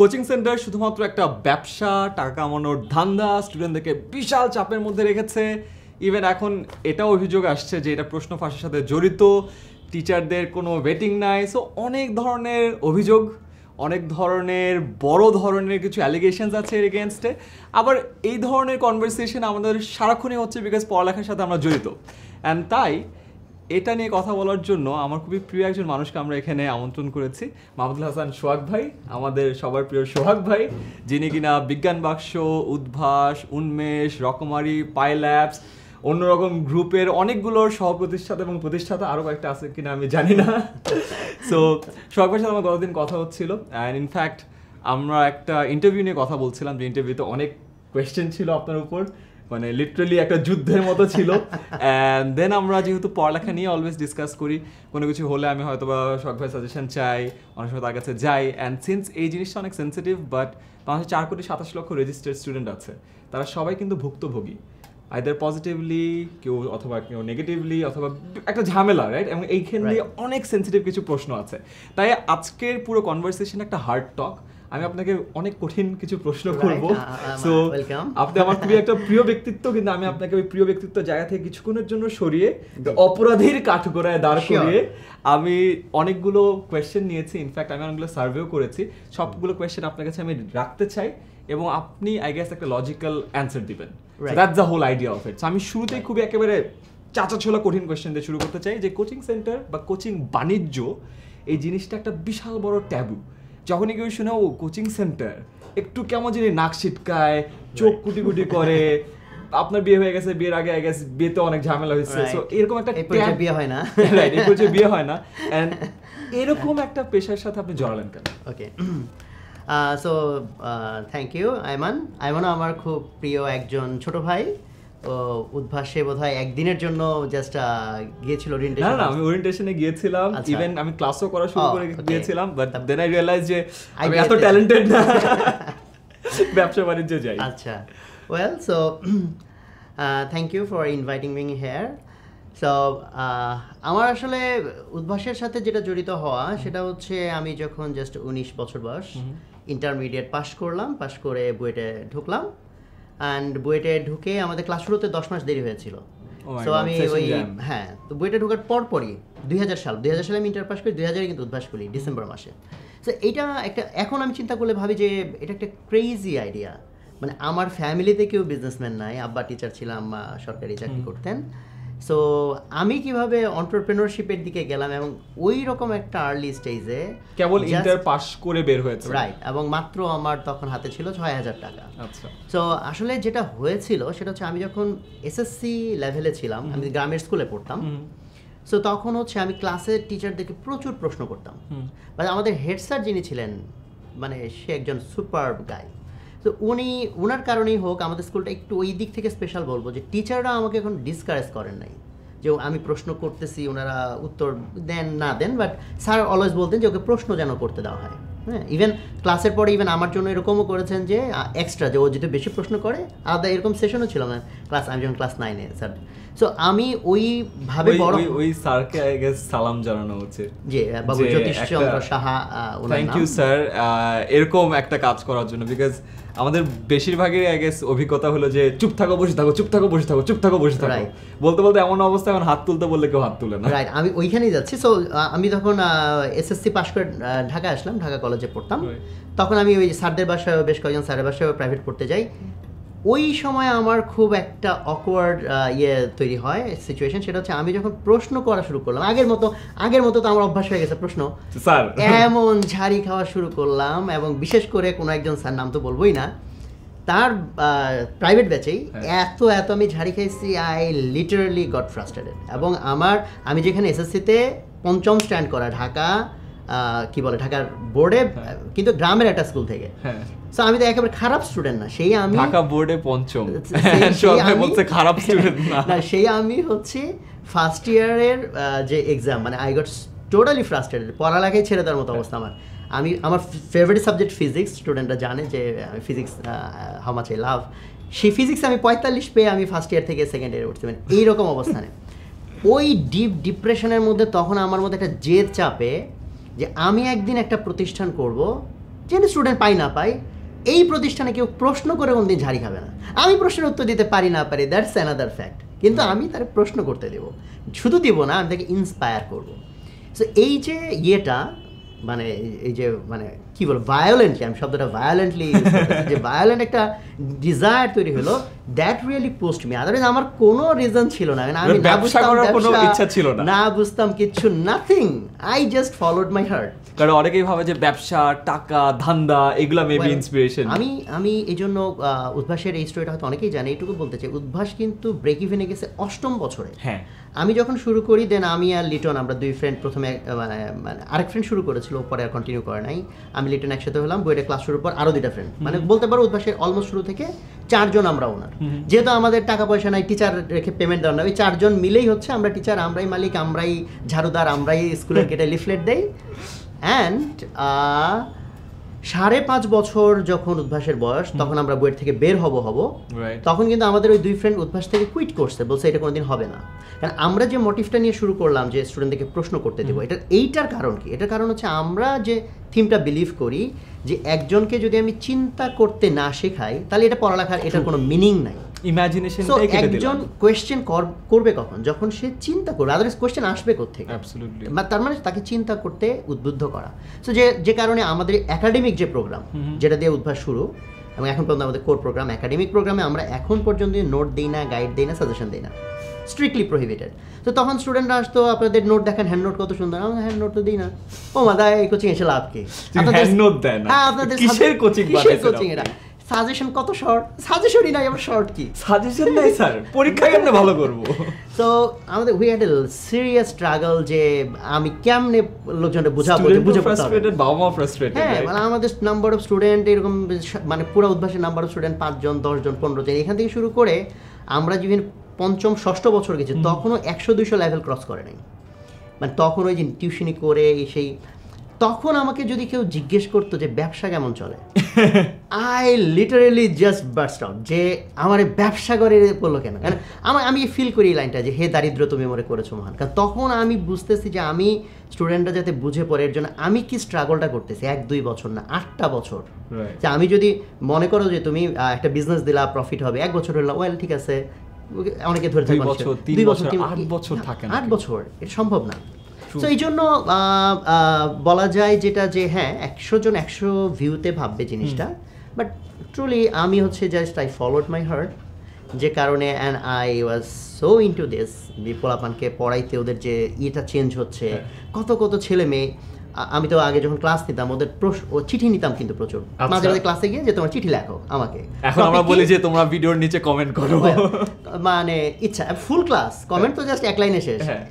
Coaching centre শুধুমাত্র একটা ব্যবসা টাকা কামানোর ধান্দা স্টুডেন্টদেরকে বিশাল চাপের মধ্যে রেখেছে ইভেন এখন এটা অভিযোগ আসছে যে এটা প্রশ্ন ফাঁসের সাথে জড়িত টিচারদের কোনো ওয়েটিং নাই সো অনেক ধরনের অভিযোগ অনেক ধরনের বড় ধরনের কিছু অ্যালিগেশনস আছে এর এগেনস্টে আবার এই ধরনের কনভারসেশন আমাদের সারাক্ষণই হচ্ছে বিকজ পড়ালেখার সাথে আমরা জড়িত অ্যান্ড তাই এটা নিয়ে কথা বলার জন্য আমার খুবই প্রিয় একজন মানুষকে আমরা এখানে আমন্ত্রণ করেছি মাহমুদুল হাসান সোহাগ ভাই আমাদের সবার প্রিয় সোহাগ ভাই যিনি কিনা বিজ্ঞান বাক্স উদ্ভাস উন্মেষ রকমারি পাইল্যাপস অন্যরকম গ্রুপের অনেকগুলো সহ প্রতিষ্ঠাতা এবং প্রতিষ্ঠাতা আরও কয়েকটা আছে কিনা আমি জানি না সো সোহাগ ভাই সাথে আমার গতদিন কথা হচ্ছিল অ্যান্ড ইনফ্যাক্ট আমরা একটা ইন্টারভিউ নিয়ে কথা বলছিলাম যে ইন্টারভিউতে অনেক কোয়েশ্চেন ছিল আপনার উপর মানে লিটারেলি একটা যুদ্ধের মতো ছিল অ্যান্ড দেন আমরা যেহেতু পড়ালেখা নিয়ে অলওয়েজ ডিসকাস করি কোনো কিছু হলে আমি হয়তো বা শখ ভাই সাজেশন চাই অনেক সময় তার কাছে যাই অ্যান্ড সিন্স এই জিনিসটা অনেক সেন্সিটিভ বাট বাংলাদেশে চার কোটি সাতাশ লক্ষ রেজিস্টার্ড স্টুডেন্ট আছে তারা সবাই কিন্তু ভুক্তভোগী আইদার পজিটিভলি কেউ অথবা কেউ নেগেটিভলি অথবা একটা ঝামেলা রাইট এবং এইখান দিয়ে অনেক সেন্সিটিভ কিছু প্রশ্ন আছে তাই আজকের পুরো কনভারসেশন একটা হার্ড টক আমি আপনাকে অনেক কঠিন কিছু প্রশ্ন করবো সো uh, uh, uh, আপনি আমার খুবই একটা প্রিয় ব্যক্তিত্ব কিন্তু আমি আপনাকে ওই প্রিয় ব্যক্তিত্ব জায়গা থেকে কিছুক্ষণের জন্য সরিয়ে অপরাধীর কাঠগোড়ায় দাঁড় করিয়ে আমি অনেকগুলো কোয়েশ্চেন নিয়েছি ইনফ্যাক্ট আমি অনেকগুলো সার্ভেও করেছি সবগুলো কোয়েশ্চেন আপনার কাছে আমি রাখতে চাই এবং আপনি আই গেস একটা লজিক্যাল অ্যান্সার দিবেন that's the whole idea of it আমি শুরুতেই খুবই একেবারে চাচা ছোলা কঠিন কোয়েশ্চেন দিয়ে শুরু করতে চাই যে কোচিং সেন্টার বা কোচিং বাণিজ্য এই জিনিসটা একটা বিশাল বড় ট্যাবু যখনই কেউ শুনে ও কোচিং সেন্টার একটু কেমন জানি নাক ছিটকায় চোখ কুটি কুটি করে আপনার বিয়ে হয়ে গেছে বিয়ের আগে গেছে বিয়েতে অনেক ঝামেলা হয়েছে সো এরকম একটা বিয়ে হয় না রাইট এই পর্যায়ে বিয়ে হয় না এন্ড এরকম একটা পেশার সাথে আপনি জড়ালেন কেন okay so thank you Aiman আইমানও আমার খুব প্রিয় একজন ছোট ভাই উদ্ভাসে বোধহয় একদিনের জন্য জাস্ট গিয়েছিল ওরিয়েন্টেশন না আমি ওরিয়েন্টেশনে গিয়েছিলাম ইভেন আচ্ছা। আমি ক্লাসও করা শুরু করে গিয়েছিলাম বাট দেন আই রিয়েলাইজ যে আমি এত ট্যালেন্টেড না ব্যবসা যাই আচ্ছা well so thank you for inviting me here so আমার আসলে উদ্ভাসের সাথে যেটা জড়িত হওয়া সেটা হচ্ছে আমি যখন জাস্ট উনিশ বছর বয়স ইন্টারমিডিয়েট পাশ করলাম পাশ করে বুয়েটে ঢুকলাম অ্যান্ড বুয়েটে ঢুকে আমাদের ক্লাস শুরুতে দশ মাস দেরি হয়েছিল তো oh আমি ওই হ্যাঁ তো বুয়েটে ঢোকার পরপরই দুই হাজার সাল দুই হাজার সালে আমি ইন্টার পাস করি দুই হাজারে কিন্তু উদ্ভাস করি ডিসেম্বর মাসে তো এটা একটা এখন আমি চিন্তা করলে ভাবি যে এটা একটা ক্রেজি আইডিয়া মানে আমার ফ্যামিলিতে কেউ বিজনেসম্যান নাই আব্বা টিচার ছিলাম সরকারি চাকরি করতেন সো আমি কিভাবে অন্টারপ্রেনারশিপের দিকে গেলাম এবং ওই রকম একটা আর্লি স্টেজে কেবল ইন্টার পাস করে বের হয়েছে রাইট এবং মাত্র আমার তখন হাতে ছিল ছয় হাজার টাকা আচ্ছা সো আসলে যেটা হয়েছিল সেটা হচ্ছে আমি যখন এসএসসি লেভেলে ছিলাম আমি গ্রামের স্কুলে পড়তাম সো তখন হচ্ছে আমি ক্লাসের টিচারদেরকে প্রচুর প্রশ্ন করতাম মানে আমাদের হেড স্যার যিনি ছিলেন মানে সে একজন সুপার গাই তো উনি ওনার কারণেই হোক আমাদের স্কুলটা একটু ওই দিক থেকে স্পেশাল বলবো যে টিচাররা আমাকে এখন ডিসকারেজ করেন নাই যে আমি প্রশ্ন করতেছি ওনারা উত্তর দেন না দেন বাট স্যার অলওয়েজ বলতেন যে ওকে প্রশ্ন যেন করতে দেওয়া হয় হ্যাঁ ইভেন ক্লাসের পরে ইভেন আমার জন্য এরকমও করেছেন যে এক্সট্রা যে ও যদি বেশি প্রশ্ন করে আলাদা এরকম সেশনও ছিল ম্যাম ক্লাস আমি যখন ক্লাস নাইনে স্যার সো আমি ওইভাবে বড় ওই স্যারকে আই গেস সালাম জানানো উচিত বাবু থ্যাংক ইউ স্যার এরকম একটা কাজ করার জন্য বিকজ আমাদের বেশিরভাগের আই গেস অভিজ্ঞতা হলো যে চুপ থাকো বসে থাকো চুপ থাকো বসে থাকো চুপ থাকো বসে থাকো বলতে বলতে এমন অবস্থা এখন হাত তুলতে বললে কেউ হাত তুলে না রাইট আমি ওইখানেই যাচ্ছি সো আমি তখন এসএসসি পাস করে ঢাকা আসলাম ঢাকা কলেজে পড়তাম তখন আমি ওই স্যারদের বাসায় বেশ কয়েকজন স্যারের বাসায় প্রাইভেট পড়তে যাই ওই সময় আমার খুব একটা অকওয়ার্ড ইয়ে তৈরি হয় সিচুয়েশন সেটা হচ্ছে আমি যখন প্রশ্ন করা শুরু করলাম আগের মতো আগের মতো তো আমার অভ্যাস হয়ে গেছে প্রশ্ন স্যার এমন ঝাড়ি খাওয়া শুরু করলাম এবং বিশেষ করে কোনো একজন স্যার নাম তো বলবোই না তার প্রাইভেট ব্যাচেই এত এত আমি ঝাড়ি খাইছি আই লিটারালি গট ফ্রাস্টেড এবং আমার আমি যেখানে এসএসসিতে পঞ্চম স্ট্যান্ড করা ঢাকা কি বলে ঢাকার বোর্ডে হ্যাঁ। কিন্তু গ্রামের একটা স্কুল থেকে সো হ্যাঁ। আমি তো একেবারে খারাপ স্টুডেন্ট না সেই আমি ঢাকা বোর্ডে পঞ্চম খারাপ স্টুডেন্ট না সেই আমি হচ্ছে ফার্স্ট ইয়ারের যে এক্সাম মানে আই গট টোটালি ফ্রাস্ট্রেটেড পড়ালেখাই ছেড়ে দেওয়ার মতো হ্যাঁ। অবস্থা আমার আমি আমার ফেভারিট সাবজেক্ট ফিজিক্স স্টুডেন্টরা জানে যে আমি physics how much I love সেই ফিজিক্স আমি পঁয়তাল্লিশ পেয়ে আমি ফার্স্ট ইয়ার থেকে সেকেন্ড ইয়ারে উঠছি মানে এইরকম অবস্থানে ওই ডিপ ডিপ্রেশনের মধ্যে তখন আমার মধ্যে একটা জেদ চাপে যে আমি একদিন একটা প্রতিষ্ঠান করব যে স্টুডেন্ট পাই না পাই এই প্রতিষ্ঠানে কেউ প্রশ্ন করে কোনদিন ঝাড়ি খাবে না আমি প্রশ্নের উত্তর দিতে পারি না পারি দ্যাটস অ্যানাদার ফ্যাক্ট কিন্তু আমি তার প্রশ্ন করতে দেব শুধু দেব না আমি তাকে ইন্সপায়ার করবো সো এই যে ইয়েটা মানে এই যে মানে কি বল ভায়োলেন্টলি আমি শব্দটা ভায়োলেন্টলি যে ভায়োলেন্ট একটা ডিজায়ার তৈরি হলো that really post me otherwise আমার কোনো রিজন ছিল না আমি না বুঝতাম কোনো ইচ্ছা ছিল না না বুঝতাম কিছু nothing I just followed my heart কারণ অনেকেই ভাবে যে ব্যবসা টাকা ধান্দা এগুলা মেবি ইন্সপিরেশন আমি আমি এই জন্য উদ্ভাসের এই স্টোরিটা হয়তো অনেকেই জানে এইটুকু বলতে চাই উদ্ভাস কিন্তু ব্রেক ইভেনে গেছে অষ্টম বছরে হ্যাঁ আমি যখন শুরু করি দেন আমি আর লিটন আমরা দুই ফ্রেন্ড প্রথমে মানে মানে আরেক ফ্রেন্ড শুরু করেছিল পরে আর কন্টিনিউ করে নাই আমি লিটন একসাথে হলাম বইটা ক্লাস শুরুর পর আরও দুইটা ফ্রেন্ড মানে বলতে পারো উদ্ভাসের অলমোস্ট শুরু থেকে চারজন আমরা ওনার যেহেতু আমাদের টাকা পয়সা নাই টিচার রেখে পেমেন্ট দেওয়া নাই ওই চারজন মিলেই হচ্ছে আমরা টিচার আমরাই মালিক আমরাই ঝাড়ুদার আমরাই স্কুলের কেটে লিফলেট দেই অ্যান্ড সাড়ে পাঁচ বছর যখন উদ্ভাসের বয়স তখন আমরা বইয়ের থেকে বের হব হব তখন কিন্তু আমাদের ওই দুই ফ্রেন্ড উদ্ভাস থেকে কুইট করছে বলছে এটা কোনোদিন হবে না কারণ আমরা যে মোটিভটা নিয়ে শুরু করলাম যে স্টুডেন্টদেরকে প্রশ্ন করতে দেবো এটা এইটার কারণ কি এটার কারণ হচ্ছে আমরা যে থিমটা বিলিভ করি যে একজনকে যদি আমি চিন্তা করতে না শেখাই তাহলে এটা পড়ালেখার এটার কোনো মিনিং নাই ইমাজিনেশন একজন কোয়েশ্চেন করবে কখন যখন সে চিন্তা করবে আদারস কোয়েশ্চেন আসবে কোথেকে তার মানে তাকে চিন্তা করতে উদ্বুদ্ধ করা সো যে যে কারণে আমাদের একাডেমিক যে প্রোগ্রাম যেটা দিয়ে উদ্ভাস শুরু এবং এখন পর্যন্ত আমাদের কোর প্রোগ্রাম একাডেমিক প্রোগ্রামে আমরা এখন পর্যন্ত নোট দিই না গাইড দিই না সাজেশন দিই না স্ট্রিক্টলি প্রহিবিটেড তো তখন স্টুডেন্টরা আসতো আপনাদের নোট দেখেন হ্যান্ড নোট কত সুন্দর আমি হ্যান্ড নোট তো দিই না ও মাদা এই কোচিং এসে লাভ কি হ্যান্ড নোট হ্যাঁ আপনাদের কিসের কোচিং কিসের কোচিং এটা সাজেশন কত শর্ট সাজেশনই নাই আমার শর্ট কি সাজেশন নাই স্যার পরীক্ষা কেমনে ভালো করব তো আমাদের we had a serious struggle যে আমি কেমনে লোকজনকে বোঝাবো যে বুঝে ফ্রাস্ট্রেটেড বাবা মা ফ্রাস্ট্রেটেড মানে আমাদের নাম্বার অফ স্টুডেন্ট এরকম মানে পুরো উদ্ভাসের নাম্বার অফ স্টুডেন্ট পাঁচজন দশজন পনেরো জন এখান থেকে শুরু করে আমরা যেদিন পঞ্চম ষষ্ঠ বছর গেছে তখনও একশো দুইশো লেভেল ক্রস করে নাই মানে তখন ওই যে টিউশনি করে সেই তখন আমাকে যদি কেউ জিজ্ঞেস করতো যে ব্যবসা কেমন চলে I literally just burst out যে আমার ব্যবসা করে বললো কেন কারণ আমার আমি ফিল করি এই লাইনটা যে হে দারিদ্র তুমি মনে করেছো মহান কারণ তখন আমি বুঝতেছি যে আমি স্টুডেন্টরা যাতে বুঝে পড়ে এর জন্য আমি কি স্ট্রাগলটা করতেছি এক দুই বছর না আটটা বছর যে আমি যদি মনে করো যে তুমি একটা বিজনেস দিলা প্রফিট হবে এক বছর হলো ওয়েল ঠিক আছে অনেকে ধরে থাকে দুই বছর আট বছর থাকে আট বছর এটা সম্ভব না তো এই জন্য বলা যায় যেটা যে হ্যাঁ একশো জন একশো ভিউতে ভাববে জিনিসটা বাট ট্রুলি আমি হচ্ছে just I followed my heart যে কারণে and I was so into this Bipul আপনাকে পড়াইতে ওদের যে ইয়েটা চেঞ্জ হচ্ছে হ্যাঁ। কত কত ছেলে মেয়ে আমি তো আগে যখন ক্লাস নিতাম ওদের ও চিঠি নিতাম কিন্তু প্রচুর আচ্ছা। মাঝে মাঝে ক্লাসে গিয়ে যে তোমার চিঠি লেখো আমাকে এখন আমরা বলি যে তোমরা ভিডিওর নিচে কমেন্ট করো oh, মানে ইচ্ছা ফুল ক্লাস কমেন্ট তো জাস্ট এক লাইনে শেষ হ্যাঁ।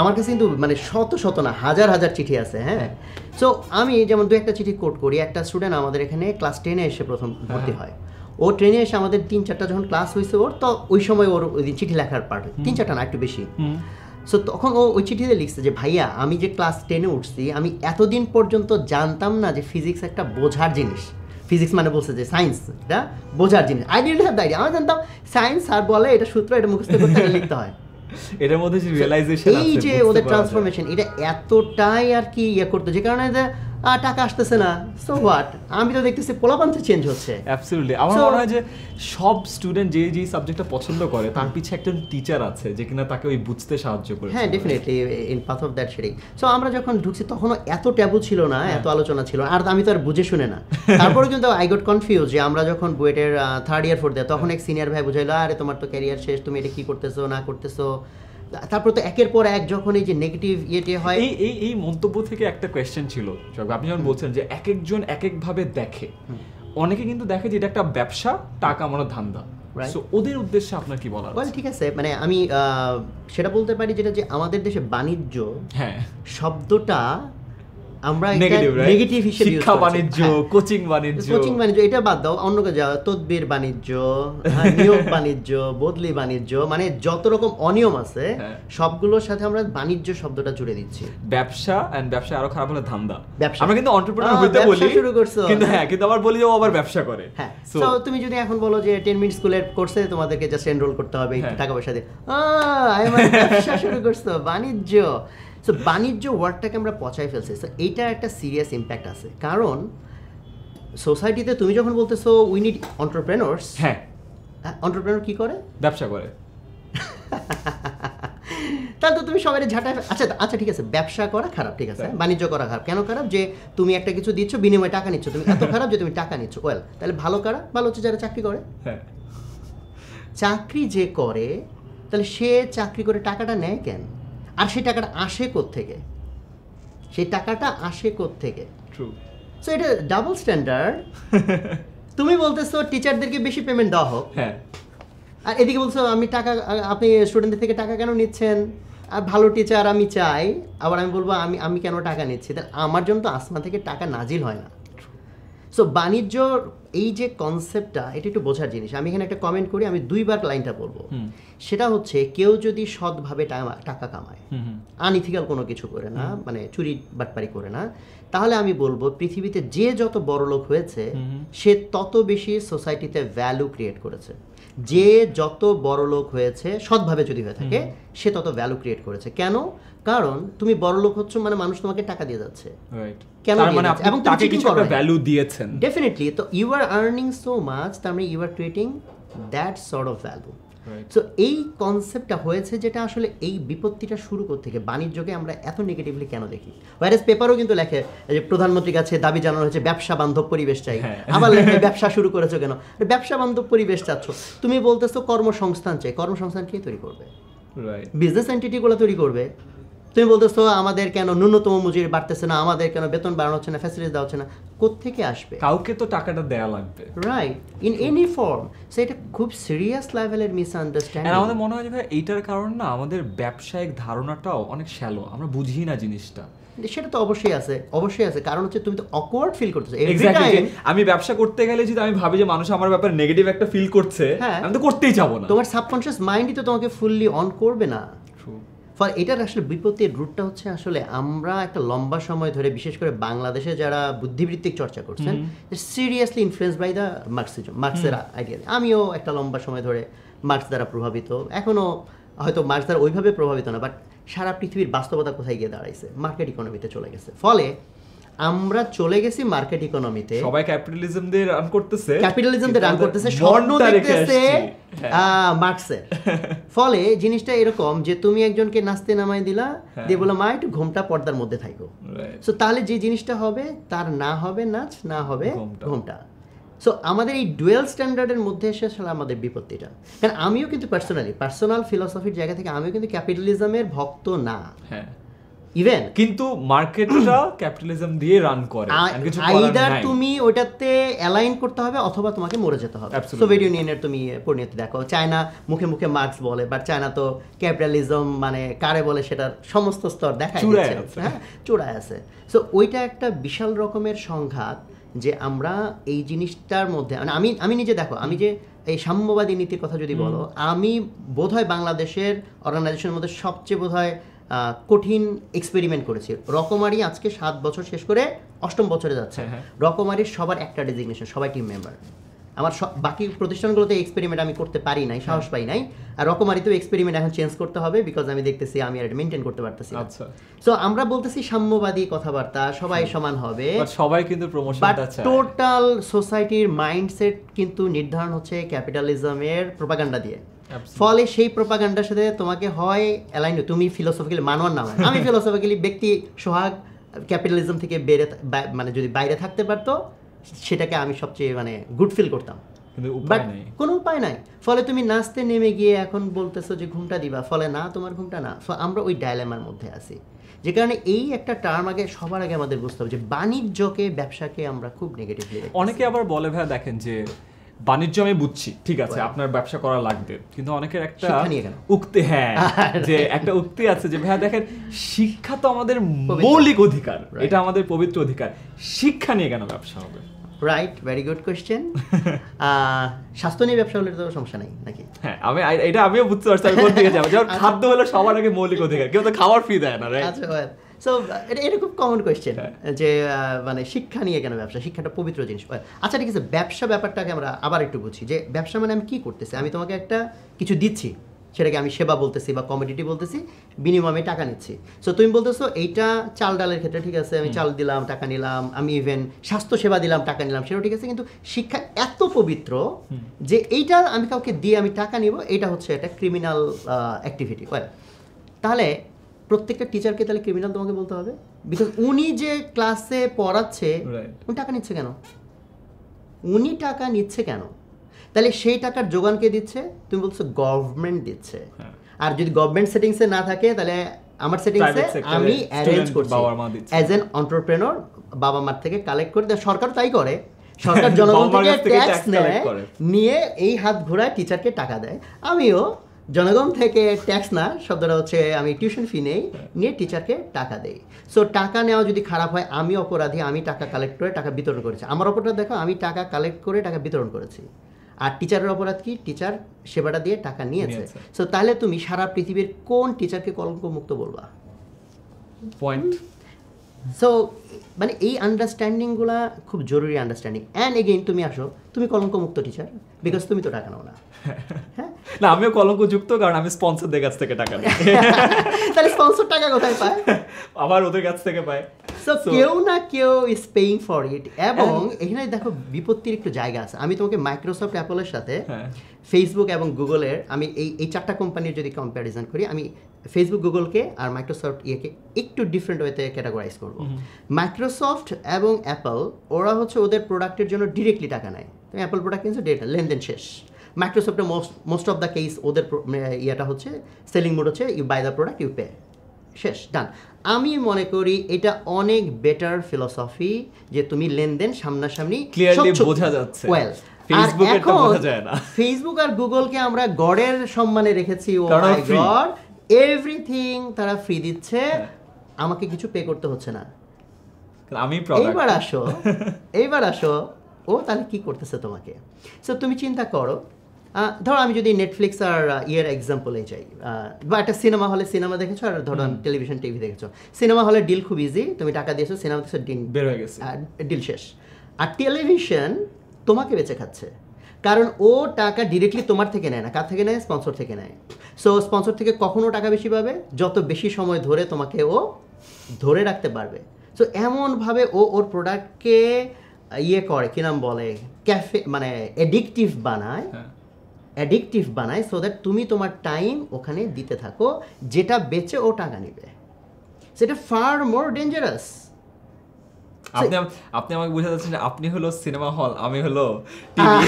আমার কাছে কিন্তু মানে শত শত না হাজার হাজার চিঠি আছে হ্যাঁ সো হ্যাঁ। আমি যেমন দু একটা চিঠি কোট করি একটা স্টুডেন্ট আমাদের এখানে ক্লাস টেনে এসে প্রথম হ্যাঁ। ভর্তি হয় ও ট্রেনে এসে আমাদের তিন চারটা যখন ক্লাস হয়েছে ওর তো ওই সময় ওর ওই চিঠি লেখার পার্ট তিন চারটা না একটু বেশি সো তখন ও ওই চিঠিতে লিখছে যে ভাইয়া আমি যে ক্লাস টেনে উঠছি আমি এতদিন পর্যন্ত জানতাম না যে ফিজিক্স একটা বোঝার জিনিস ফিজিক্স মানে বলছে যে সায়েন্স এটা বোঝার জিনিস আই ডিন্ট হ্যাভ আমি জানতাম সায়েন্স আর বলে এটা সূত্র এটা মুখস্থ করতে লিখতে হয় এটার মধ্যে এই যে ওদের ট্রান্সফরমেশন এটা এতটাই আর কি ইয়ে করতে যে কারণে আর টাকা আসতেছে না সো হোয়াট আমি তো দেখতেছি চেঞ্জ হচ্ছে অ্যাবসলিউটলি আমার মনে হয় যে সব স্টুডেন্ট যে যে সাবজেক্টটা পছন্দ করে তার পিছে টিচার আছে যে কিনা তাকে ওই বুঝতে সাহায্য করে হ্যাঁ definitely in path of that shading so আমরা যখন ঢুকছি তখনও এত ট্যাবু ছিল না হ্যাঁ। এত আলোচনা ছিল আর আমি তো আর বুঝে শুনে না তারপরে কিন্তু আই গট কনফিউজ যে আমরা যখন বুয়েটের থার্ড ইয়ার ফোর্থ তখন এক সিনিয়র ভাই বুঝাইলো আরে তোমার তো ক্যারিয়ার শেষ তুমি এটা কি করতেছো না করতেছো তারপর তো একের পর এক যখন এই যে নেগেটিভ ইয়েতে হয় এই এই এই মন্তব্য থেকে একটা কোয়েশ্চেন ছিল আপনি যখন বলছেন যে এক একজন এক একভাবে দেখে অনেকে কিন্তু দেখে যে এটা একটা ব্যবসা টাকা আমার মানে ধান্দা ওদের উদ্দেশ্যে আপনার কি বলা বল ঠিক আছে মানে আমি সেটা বলতে পারি যেটা যে আমাদের দেশে বাণিজ্য হ্যাঁ শব্দটা আমরা নেগেটিভ হিসেবে শিক্ষা বাণিজ্য কোচিং হ্যাঁ। বাণিজ্য কোচিং বাণিজ্য এটা বাদ দাও অন্য তদবির বাণিজ্য হ্যাঁ, নিয়োগ বাণিজ্য বদলি বাণিজ্য মানে যত রকম অনিয়ম আছে হ্যাঁ। সবগুলোর সাথে আমরা বাণিজ্য শব্দটা জুড়ে দিচ্ছি ব্যবসা এন্ড ব্যবসা আরো খারাপ হলো ধান্দা ব্যবসা আমরা কিন্তু অন্টারপ্রেনার হইতে বলি শুরু করছো কিন্তু হ্যাঁ কিন্তু আবার বলি যে আবার ব্যবসা করে হ্যাঁ সো তুমি যদি এখন বলো যে 10 মিনিট স্কুলের কোর্সে তোমাদেরকে জাস্ট এনরোল করতে হবে টাকা পয়সা দিয়ে আ আই এম ব্যবসা শুরু করছো বাণিজ্য সো বাণিজ্য ওয়ার্ডটাকে আমরা পচায় ফেলছি সো এইটা একটা সিরিয়াস ইম্প্যাক্ট আছে কারণ সোসাইটিতে তুমি যখন বলতেছো উই নিড অন্টারপ্রেনার্স হ্যাঁ অন্টারপ্রেনর কি করে ব্যবসা করে তাহলে তো তুমি সবাই ঝাঁটা আচ্ছা আচ্ছা ঠিক আছে ব্যবসা করা খারাপ ঠিক আছে হ্যাঁ। বাণিজ্য করা খারাপ কেন খারাপ যে তুমি একটা কিছু দিচ্ছ বিনিময়ে টাকা নিচ্ছ তুমি এত খারাপ যে তুমি টাকা নিচ্ছ ওয়েল তাহলে ভালো কারা ভালো হচ্ছে যারা চাকরি করে হ্যাঁ। চাকরি যে করে তাহলে সে চাকরি করে টাকাটা নেয় কেন আর সেই টাকাটা আসে থেকে সেই টাকাটা আসে থেকে ট্রু সো এটা ডাবল স্ট্যান্ডার্ড তুমি বলতেছো টিচারদেরকে বেশি পেমেন্ট দেওয়া হোক হ্যাঁ আর এদিকে বলছো আমি টাকা আপনি স্টুডেন্টদের থেকে টাকা কেন নিচ্ছেন আর ভালো টিচার আমি চাই আবার আমি বলবো আমি আমি কেন টাকা নিচ্ছি তাহলে আমার জন্য তো আসমা থেকে টাকা নাজিল হয় না সো বাণিজ্য এই যে কনসেপ্টটা এটা একটু বোঝার জিনিস আমি এখানে একটা কমেন্ট করি আমি দুইবার লাইনটা পড়বো সেটা হচ্ছে কেউ যদি সৎভাবে টাকা কামায় আনইথিক্যাল কোনো কিছু করে না মানে চুরি বাটপারি করে না তাহলে আমি বলবো পৃথিবীতে যে যত বড় লোক হয়েছে সে তত বেশি সোসাইটিতে ভ্যালু ক্রিয়েট করেছে যে যত বড় লোক হয়েছে সৎভাবে যদি হয়ে থাকে সে তত ভ্যালু ক্রিয়েট করেছে কেন কারণ তুমি বড় লোক হচ্ছ মানে মানুষ তোমাকে টাকা দিয়ে যাচ্ছে কেন মানে এবং তাকে কিছু একটা ভ্যালু দিয়েছেন ডেফিনেটলি তো you are earning so much তার মানে you are creating that sort of value এই কনসেপ্টটা হয়েছে যেটা আসলে এই বিপত্তিটা শুরু থেকে বাণিজ্যকে আমরা এত নেগেটিভলি কেন দেখি পেপারও কিন্তু লেখে যে প্রধানমন্ত্রীর কাছে দাবি জানানো হয়েছে ব্যবসা বান্ধব পরিবেশ চাই হ্যাঁ। আবার লেখে ব্যবসা শুরু করেছো কেন ব্যবসা বান্ধব পরিবেশ চাচ্ছ তুমি বলতেছো কর্মসংস্থান চাই কর্মসংস্থান কে তৈরি করবে বিজনেস এন্টিটিগুলো তৈরি করবে তুমি বলতেছো আমাদের কেন ন্যূনতম মজুরি বাড়তেছে না আমাদের কেন বেতন বাড়ানো হচ্ছে না ফ্যাসিলিটি দেওয়া হচ্ছে না কোত্থেকে আসবে কাউকে তো টাকাটা দেয়া লাগবে right in any form so এটা খুব সিরিয়াস লেভেলের মিসআন্ডারস্ট্যান্ডিং আমাদের মনে হয় যে ভাই এইটার কারণ না আমাদের ব্যবসায়িক ধারণাটাও অনেক শ্যালো আমরা বুঝি না জিনিসটা সেটা তো অবশ্যই আছে অবশ্যই আছে কারণ হচ্ছে তুমি তো অকওয়ার্ড ফিল করতেছো আমি ব্যবসা করতে গেলে যদি আমি ভাবি যে মানুষ আমার ব্যাপারে নেগেটিভ একটা ফিল করছে হ্যাঁ। আমি তো করতেই যাবো না তোমার সাবকনশিয়াস মাইন্ডই তো তোমাকে ফুললি অন করবে না ফলে এটার আসলে বিপত্তির রুটটা হচ্ছে আসলে আমরা একটা লম্বা সময় ধরে বিশেষ করে বাংলাদেশে যারা বুদ্ধিবৃত্তিক চর্চা করছেন seriously influence by the Marxism মার্কসের আইডিয়া আমিও একটা লম্বা সময় ধরে মার্কস দ্বারা প্রভাবিত এখনও হয়তো মার্কস দ্বারা ওইভাবে প্রভাবিত না বাট সারা পৃথিবীর বাস্তবতা কোথায় গিয়ে দাঁড়াইছে মার্কেট ইকোনমিতে চলে গেছে ফলে আমরা চলে গেছি মার্কেট ইকোনমিতে সবাই ক্যাপিটালিজম দিয়ে রান করতেছে ক্যাপিটালিজম দিয়ে রান করতেছে স্বর্ণ দেখতেছে মার্কসের হ্যাঁ। ফলে জিনিসটা এরকম যে তুমি একজনকে নাচতে নামাই দিলা হ্যাঁ। দিয়ে বলে মা একটু ঘোমটা পর্দার মধ্যে থাকো সো তাহলে যে জিনিসটা হবে তার না হবে নাচ না হবে ঘোমটা সো আমাদের এই ডুয়েল স্ট্যান্ডার্ডের মধ্যে এসে আসলে আমাদের বিপত্তিটা কারণ আমিও কিন্তু পার্সোনালি পার্সোনাল ফিলসফির জায়গা থেকে আমিও কিন্তু ক্যাপিটালিজমের ভক্ত না হ্যাঁ ইভেন কিন্তু মার্কেটটা ক্যাপিটালিজম দিয়ে রান করে আইদার তুমি ওটাতে অ্যালাইন করতে হবে অথবা তোমাকে মরে যেতে হবে ইউনিয়নের তুমি পরিণতি দেখো চায়না মুখে মুখে বলে চায়না তো ক্যাপিটালিজম মানে কারে বলে সেটার সমস্ত স্তর দেখা যাচ্ছে হ্যাঁ চূড়ায় আছে সো ওইটা একটা বিশাল রকমের সংঘাত যে আমরা এই জিনিসটার মধ্যে মানে আমি আমি নিজে দেখো আমি যে এই সাম্যবাদী নীতির কথা যদি বলো আমি বোধহয় বাংলাদেশের অর্গানাইজেশনের মধ্যে সবচেয়ে বোধহয় কঠিন এক্সপেরিমেন্ট করেছি রকমারি আজকে সাত বছর শেষ করে অষ্টম বছরে যাচ্ছে হ্যাঁ, হ্যাঁ। রকমারির সবার একটা ডেজিগনেশন সবাই টিম মেম্বার আমার বাকি প্রতিষ্ঠানগুলোতে এক্সপেরিমেন্ট আমি করতে পারি নাই হ্যাঁ। সাহস পাই নাই আর রকমারিতেও এক্সপেরিমেন্ট এখন চেঞ্জ করতে হবে বিকজ আমি দেখতেছি আমি আর মেনটেন করতে পারতেছি সো আচ্ছা। আমরা বলতেছি সাম্যবাদী কথাবার্তা সবাই সমান হবে সবাই কিন্তু টোটাল সোসাইটির মাইন্ডসেট কিন্তু নির্ধারণ হচ্ছে ক্যাপিটালিজমের প্রোপাগান্ডা দিয়ে ফলে সেই প্রোপাগান্ডার সাথে তোমাকে হয় অ্যালাইন তুমি ফিলোসফিক্যালি মানোয়ার না আমি ফিলোসফিক্যালি ব্যক্তি সোহাগ ক্যাপিটালিজম থেকে বেড়ে মানে যদি বাইরে থাকতে পারতো সেটাকে আমি সবচেয়ে মানে গুড ফিল করতাম কোনো উপায় নাই ফলে তুমি নাচতে নেমে গিয়ে এখন বলতেছো যে ঘুমটা দিবা ফলে না তোমার ঘুমটা না আমরা ওই ডায়লেমার মধ্যে আছি যে কারণে এই একটা টার্ম আগে সবার আগে আমাদের বুঝতে হবে যে বাণিজ্যকে ব্যবসাকে আমরা খুব নেগেটিভলি অনেকে আবার বলে ভাই দেখেন যে বাণিজ্য আমি বুঝছি ঠিক আছে আপনার ব্যবসা করা লাগবে কিন্তু অনেকের একটা উক্তি হ্যাঁ যে একটা উক্তি আছে যে ভাইয়া দেখেন শিক্ষা তো আমাদের মৌলিক অধিকার এটা আমাদের পবিত্র অধিকার শিক্ষা নিয়ে কেন ব্যবসা হবে রাইট ভেরি গুড কোয়েশ্চেন স্বাস্থ্য নিয়ে ব্যবসা হলে তো সমস্যা নাই নাকি হ্যাঁ আমি এটা আমিও বুঝতে পারছি আমি বলতে গেছি যেমন আচ্ছা। খাদ্য হলো সবার আগে মৌলিক অধিকার কেউ তো খাবার ফ্রি দেয় না রাইট আচ্ছা সো এটা এটা খুব কমন কোয়েশ্চেন হ্যাঁ। যে মানে শিক্ষা নিয়ে কেন ব্যবসা শিক্ষাটা পবিত্র জিনিস আচ্ছা ঠিক আছে ব্যবসা ব্যাপারটাকে আমরা আবার একটু বুঝি যে ব্যবসা মানে আমি কি করতেছি আমি তোমাকে একটা কিছু দিচ্ছি সেটাকে আমি সেবা বলতেছি বা কমিডিটি বলতেছি বিনিময়ে আমি টাকা নিচ্ছি সো তুমি বলতেছো এইটা চাল ডালের ক্ষেত্রে ঠিক আছে আমি চাল দিলাম টাকা নিলাম আমি ইভেন স্বাস্থ্য সেবা দিলাম টাকা নিলাম সেটাও ঠিক আছে কিন্তু শিক্ষা এত পবিত্র যে এইটা আমি কাউকে দিয়ে আমি টাকা নিব এটা হচ্ছে একটা ক্রিমিনাল অ্যাক্টিভিটি তাহলে প্রত্যেকটা টিচারকে তাহলে ক্রিমিনাল তোমাকে বলতে হবে বিকজ উনি যে ক্লাসে পড়াচ্ছে উনি টাকা নিচ্ছে কেন উনি টাকা নিচ্ছে কেন তাহলে সেই টাকার যোগানকে দিচ্ছে তুমি বলছো গভর্নমেন্ট দিচ্ছে হ্যাঁ। আর যদি গভর্নমেন্ট সেটিংসে না থাকে তাহলে আমার সেটিংসে আমি অ্যারেঞ্জ করছি অ্যাজ এন অন্টারপ্রেনর বাবা মার থেকে কালেক্ট করে দেয় সরকার তাই করে সরকার জনগণ থেকে ট্যাক্স নেয় নিয়ে এই হাত ঘোরায় টিচারকে টাকা দেয় আমিও জনগণ থেকে ট্যাক্স না শব্দটা হচ্ছে আমি টিউশন ফি নেই নিয়ে টিচারকে টাকা দেই সো টাকা নেওয়া যদি খারাপ হয় আমি অপরাধী আমি টাকা কালেক্ট করে টাকা বিতরণ করেছি আমার অপরাধ দেখো আমি টাকা কালেক্ট করে টাকা বিতরণ করেছি আর টিচারের অপরাধ কি টিচার সেবাটা দিয়ে টাকা নিয়েছে সো তাহলে তুমি সারা পৃথিবীর কোন টিচারকে কলঙ্ক মুক্ত বলবা পয়েন্ট সো মানে এই আন্ডারস্ট্যান্ডিংগুলা খুব জরুরি আন্ডারস্ট্যান্ডিং অ্যান্ড এগেইন তুমি আসো তুমি কলঙ্ক মুক্ত টিচার বিকজ তুমি তো টাকা নাও না না আমিও কলঙ্কযুক্ত কারণ আমি স্পন্সরদের কাছ থেকে টাকা নিই তাহলে স্পন্সর টাকা কোথায় পায় আবার ওদের কাছ থেকে পায় কেউ না কেউ ইজ পেইং ফর ইট এবং হ্যাঁ। এখানে দেখো বিপত্তির একটু জায়গা আছে আমি তোমাকে মাইক্রোসফট অ্যাপলের সাথে ফেসবুক হ্যাঁ। এবং গুগলের আমি এই এই চারটা কোম্পানির যদি কম্প্যারিজন করি আমি ফেসবুক গুগলকে আর মাইক্রোসফট ইয়েকে একটু ডিফারেন্ট ওয়েতে ক্যাটাগরাইজ করবো মাইক্রোসফট এবং অ্যাপল ওরা হচ্ছে ওদের প্রোডাক্টের জন্য ডিরেক্টলি টাকা নেয় তুমি অ্যাপল প্রোডাক্ট কিন্তু ডেটা লেনদেন শেষ মাইক্রোসফটে most most of the case ওদের মানে ইয়েটা হচ্ছে সেলিং মোড হচ্ছে you buy the product you pay শেষ ডান আমি মনে করি এটা অনেক বেটার ফিলসফি যে তুমি লেনদেন সামনাসামনি বোঝা যাচ্ছে ওয়েল ফেসবুক আর গুগলকে আমরা গডের সম্মানে রেখেছি ও গড এভরিথিং তারা ফ্রি দিচ্ছে হ্যাঁ। আমাকে কিছু পে করতে হচ্ছে না আমি এইবার আসো এইবার আসো ও তাহলে কি করতেছে তোমাকে সো তুমি চিন্তা করো ধরো আমি যদি নেটফ্লিক্স আর ইয়ের এই যাই বা একটা সিনেমা হলে সিনেমা দেখেছো আর ধরো টেলিভিশন টিভি দেখেছো সিনেমা হলে ডিল খুব ইজি তুমি টাকা দিয়েছো সিনেমা দেখছো ডিল বের হয়ে গেছে ডিল শেষ আর টেলিভিশন তোমাকে বেঁচে খাচ্ছে কারণ ও টাকা ডিরেক্টলি তোমার থেকে নেয় না কার থেকে নেয় স্পন্সর থেকে নেয় সো স্পন্সর থেকে কখনো টাকা বেশি পাবে যত বেশি সময় ধরে তোমাকে ও ধরে রাখতে পারবে সো এমনভাবে ও ওর প্রোডাক্টকে ইয়ে করে কি নাম বলে ক্যাফে মানে এডিকটিভ বানায় হ্যাঁ। অ্যাডিকটিভ বানায় সো দ্যাট তুমি তোমার টাইম ওখানে দিতে থাকো যেটা বেচে ও টাকা নেবে সেটা ফার মোর ডেঞ্জারাস আপনি আপনি আমাকে বুঝাতে চাচ্ছেন আপনি হলো সিনেমা হল আমি হলো টিভি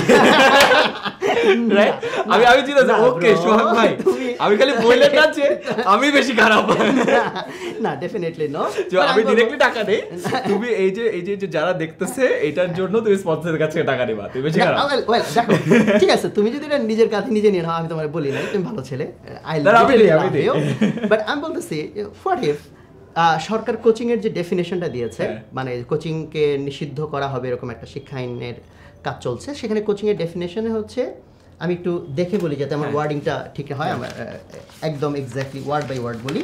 আমি ওকে সোহাগ ভাই আমি খালি আমি বেশি খারাপ না ডেফিনেটলি নো আমি ডিরেক্টলি টাকা দেই তুমি এই যে এই যে যারা দেখতেছে এটার জন্য তুমি স্পন্সরের কাছে টাকা নেবা তুমি বেশি খারাপ ওয়েল দেখো ঠিক আছে তুমি যদি এটা নিজের কাছে নিজে নিয়ে নাও আমি বলি না তুমি ভালো ছেলে আই লাভ ইউ বাট বলতেছি হোয়াট ইফ সরকার কোচিং এর যে ডেফিনেশনটা দিয়েছে হ্যাঁ। মানে কোচিং কে নিষিদ্ধ করা হবে এরকম একটা শিক্ষা আইনের কাজ চলছে সেখানে কোচিং এর ডেফিনেশনে হচ্ছে আমি একটু দেখে বলি যাতে আমার ওয়ার্ডিংটা হ্যাঁ। ঠিক হয় আমার হ্যাঁ। একদম এক্স্যাক্টলি ওয়ার্ড বাই ওয়ার্ড বলি